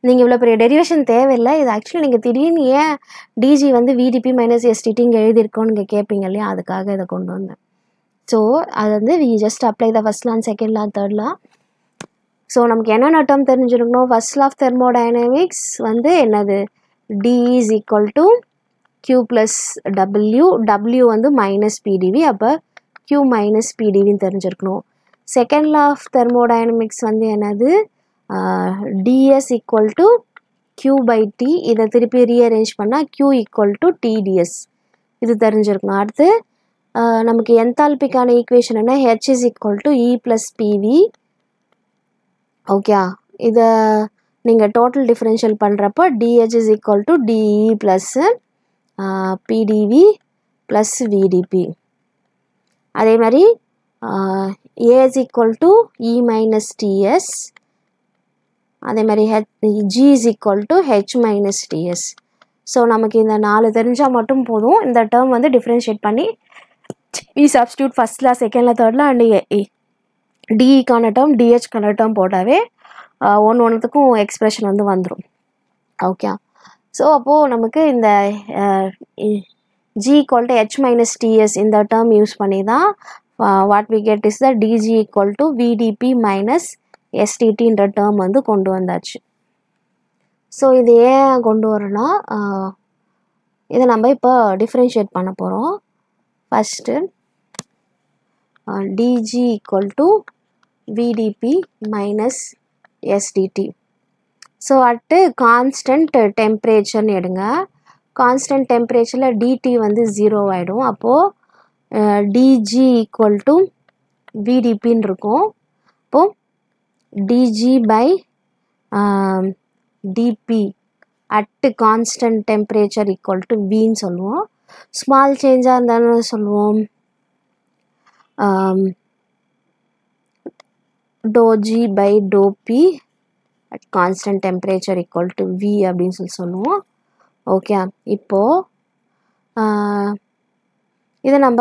நீங்கள் இவ்வளோ பெரிய டெரிவேஷன் தேவையில்லை இது ஆக்சுவலி நீங்கள் திடீர்னு ஏன் டிஜி வந்து விடிபி மைனஸ் எஸ்டிடி இங்கே எழுதியிருக்கோன்னு இங்கே கேட்பீங்க இல்லையா அதுக்காக இதை கொண்டு வந்தேன் ஸோ அது வந்து we just apply the first law second law third so நமக்கு என்னென்ன டேர்ம் தெரிஞ்சிருக்கணும் ஃபர்ஸ்ட் ஆஃப் தெர்மோடைனமிக்ஸ் வந்து என்னது D is equal to Q plus W W வந்து மைனஸ் பிடிவி அப்போ க்யூ மைனஸ் பிடிவின்னு தெரிஞ்சிருக்கணும் செகண்ட் லா ஆஃப் தெர்மோடைனமிக்ஸ் வந்து என்னது DS equal to Q by T இதை திருப்பி ரீஅரேஞ்ச் பண்ணால் க்யூ ஈக்குவல் டு டிடிஎஸ் இது தெரிஞ்சிருக்கணும் அடுத்து நமக்கு என்தால்பிக்கான ஈக்குவேஷன் என்ன H is equal to E plus PV okay இதை நீங்கள் டோட்டல் டிஃப்ரென்ஷியல் பண்ணுறப்போ DH is equal to DE plus PDV plus VDP அதே மாதிரி A equal to E minus TS அதே மாதிரி H G is equal to H minus TS so நமக்கு இந்த நாலு தெரிஞ்சால் மட்டும் போதும் இந்த டேர்ம் வந்து டிஃப்ரென்ஷியேட் பண்ணி இ சப்ஸ்டியூட் ஃபஸ்ட்டில் செகண்டில் தேர்டில் அண்டு டிஇக்கான e டேர்ம் டிஹெச்க்கான டேர்ம் போட்டாவே ஒன்று ஒன்றுத்துக்கும் எக்ஸ்ப்ரெஷன் வந்து வந்துடும் ஓகே ஸோ அப்போது நமக்கு இந்த G equal to H minus TS இந்த டேர்ம் யூஸ் பண்ணி தான் what we get is the DG equal to VDP minus எஸ்டிடின்ற டேர்ம் வந்து கொண்டு வந்தாச்சு ஸோ இது ஏன் கொண்டு வரோன்னா இதை நம்ம இப்போ டிஃப்ரென்ஷியேட் பண்ண போகிறோம் first dg equal to vdp minus sdt so at constant டெம்ப்ரேச்சர்னு நேடுங்க, கான்ஸ்டன்ட் டெம்ப்ரேச்சரில் டிடி வந்து ஜீரோ ஆகிடும் அப்போது டிஜி ஈக்குவல் to விடிபின்னு இருக்கும் அப்போது DG by DP at constant temperature equal to வின்னு சொல்லுவோம் ஸ்மால் சேஞ்சாக இருந்தாலும் சொல்லுவோம் dou G by dou P at constant temperature equal to V அப்படின்னு சொல்லி சொல்லுவோம் ஓகே இப்போது uh, இதை நம்ம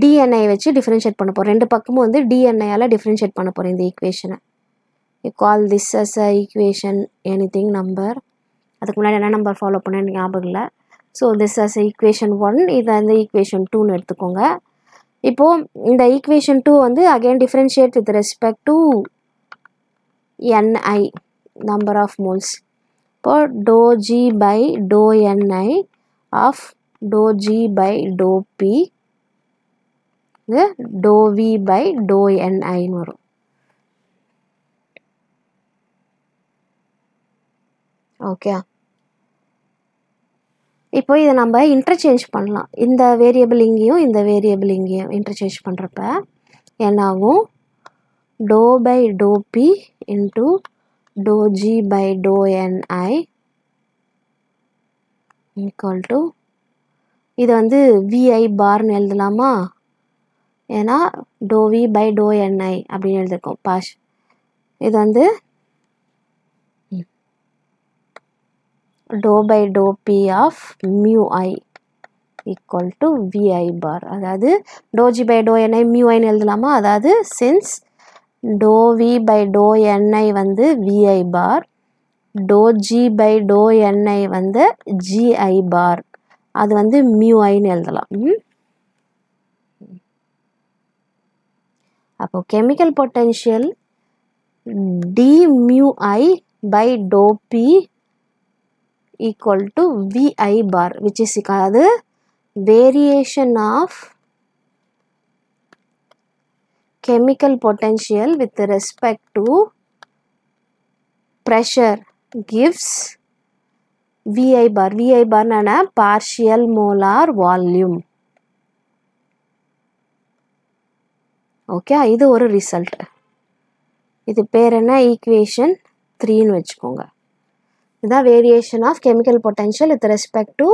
டிஎன்ஐ uh, வச்சு டிஃப்ரென்ஷியேட் பண்ண போகிறோம் ரெண்டு பக்கமும் வந்து டிஎன்ஐயால் டிஃப்ரென்ஷியேட் பண்ண போகிறோம் இந்த ஈக்குவேஷனை call this as a equation anything number அதுக்கு முன்னாடி என்ன நம்பர் ஃபாலோ பண்ணேன்னு ஞாபகம் இல்லை so this as equation one இதை வந்து ஈக்குவேஷன் டூன்னு எடுத்துக்கோங்க இப்போது இந்த ஈக்குவேஷன் டூ வந்து again differentiate with respect to NI number of moles இப்போ dou G by to NI of dou G by to P இது டோ வி பை டோ என்ஐன்னு வரும் ஓகே இப்போ இதை நம்ம இன்டர்சேஞ்ச் பண்ணலாம் இந்த வேரியபிள் இங்கேயும் இந்த வேரியபிள் இங்கேயும் இன்டர்சேஞ்ச் பண்ணுறப்ப என்னாகும் dou by to P into dou G by to NI equal to இதை வந்து விஐ பார்னு எழுதலாமா ஏன்னா டோவி பை டோ என்ஐ அப்படின்னு எழுதியிருக்கோம் பாஷ் இது வந்து dou by to P of mu I equal to VI bar அதாவது டோஜி பை டோ என்ஐ மியூஐன்னு எழுதலாமா அதாவது since dou V by to NI வந்து VI bar dou G by to NI வந்து ஜிஐ பார் அது வந்து i எழுதலாம் அப்போ chemical potential D mu i பை dou p equal to vi bar which is அது variation of chemical potential with respect to pressure gives vi bar vi bar நான partial molar volume okay இது ஒரு result இது பேர் என்ன equation த்ரீன்னு வச்சுக்கோங்க the variation of chemical potential with respect to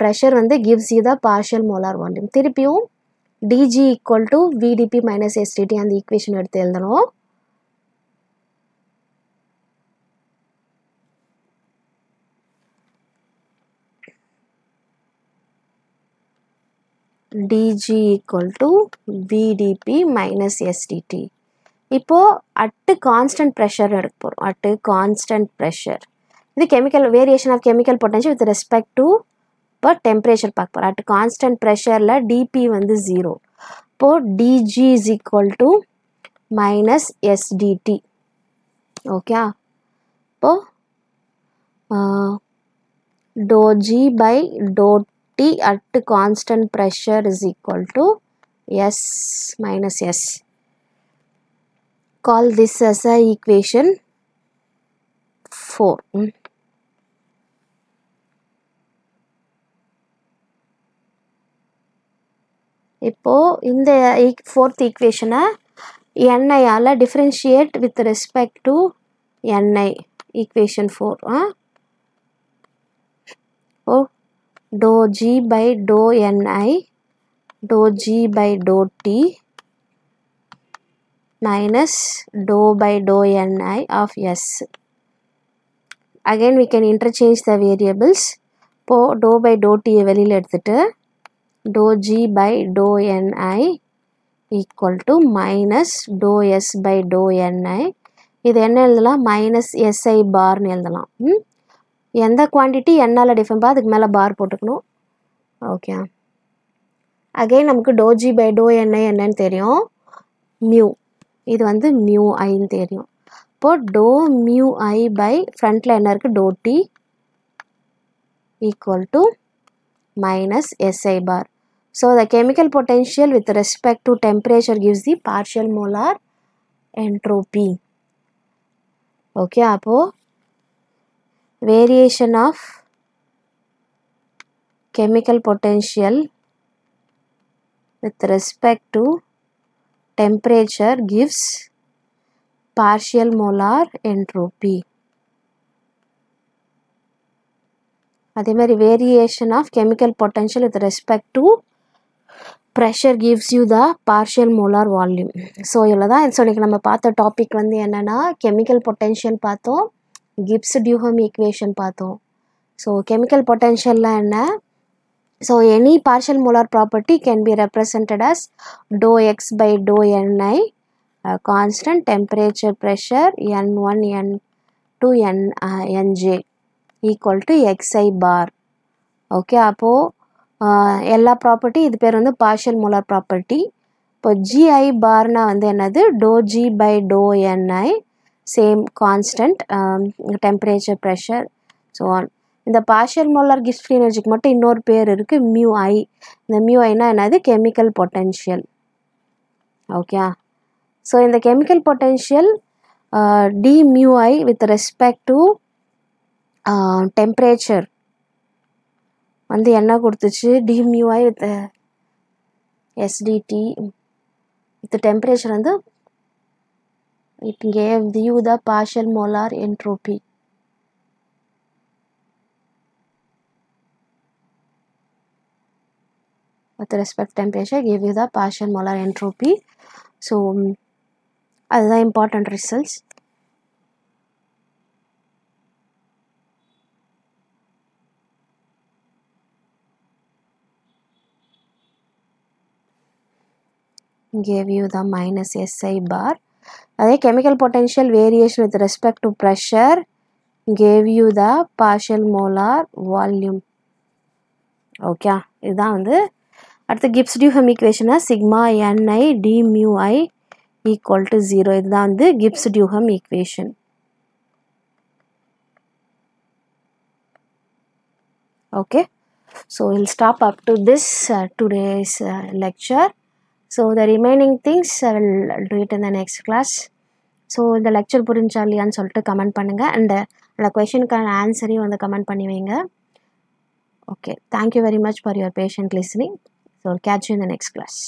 pressure வந்து gives you the partial molar volume திருப்பியும் DG equal to VDP minus SDT அந்த ஈக்குவேஷன் எடுத்து எழுதணும் dg equal to vdp minus sdt இப்போ அட்டு கான்ஸ்டன்ட் ப்ரெஷர் எடுக்க போகிறோம் at constant pressure இது chemical variation of chemical potential with respect to இப்போ temperature பார்க்க போகிறோம் அட் கான்ஸ்டன்ட் ப்ரெஷரில் டிபி வந்து ஜீரோ இப்போது DG is equal to minus SDT okay இப்போது dou G by to T at constant pressure is equal to S minus S call this as a equation 4 இப்போது இந்த fourth ஈக்குவேஷனை எண்ணெயால் differentiate with respect to NI equation four oh dou G by to NI dou G by to T minus dou by dou ni of s. Again we can interchange the variables. இப்போ dou by dou t வெளியில் எடுத்துகிட்டு dou G by dou ni equal to minus dou s by dou ni இது என்ன எழுதலாம் minus SI பார்னு எழுதலாம் எந்த quantity என்னால் define அதுக்கு மேலே பார் போட்டுக்கணும் ஓகே அகெயின் நமக்கு dou G by to NI என்னன்னு தெரியும் மியூ இது வந்து மியூ ஐன்னு தெரியும் இப்போது டோ மியூ ஐ பை ஃப்ரண்ட்டில் என்ன இருக்குது dou T equal to minus SI bar So the chemical potential with respect to temperature gives the partial molar entropy. Okay, Apo. Variation of chemical potential with respect to temperature gives partial molar entropy. That is, மாதிரி variation of chemical potential with respect pressure gives you the partial molar volume so இவ்வளோ தான் so இன்றைக்கி நம்ம பார்த்த topic வந்து என்னென்னா chemical potential பார்த்தோம் Gibbs Duhem equation பார்த்தோம் ஸோ கெமிக்கல் பொட்டென்ஷியல்லாம் என்ன so any partial molar property can be represented as dou X by to NI constant temperature pressure N one N two N NJ equal to XI bar okay அப்போது எல்லா property இது பேர் வந்து partial molar property இப்போ G I பார்னா வந்து என்னது to G by to N I same constant temperature pressure so on இந்த பார்ஷியல் மூலர் கிஃப்ட் எனர்ஜிக்கு மட்டும் இன்னொரு பேர் இருக்குது மியூ ஐ இந்த மியூ ஐனா என்னது கெமிக்கல் பொட்டென்ஷியல் ஓகே ஸோ இந்த chemical potential D mu I with respect to temperature வந்து என்ன கொடுத்துச்சு D mu I with STD with temperature வந்து it gave you the partial molar entropy with respect temperature gave you the partial molar entropy so அதுதான் important results gave you the minus SI bar. Adhe chemical potential variation with respect to pressure gave you the partial molar volume. Okay, the Gibbs-Duhem equation, Gibbs sigma ni d mu i mu I to zero. This is the Gibbs-Duhem equation. okay so we'll stop up to this uh, today's uh, lecture so the remaining things I will do it in the next class so இந்த lecture புரிஞ்சா இல்லையான்னு சொல்லிட்டு comment பண்ணுங்கள் and அந்த கொஷனுக்கான ஆன்சரையும் வந்து comment பண்ணி வைங்க okay thank you very much for your patient listening so catch in the next class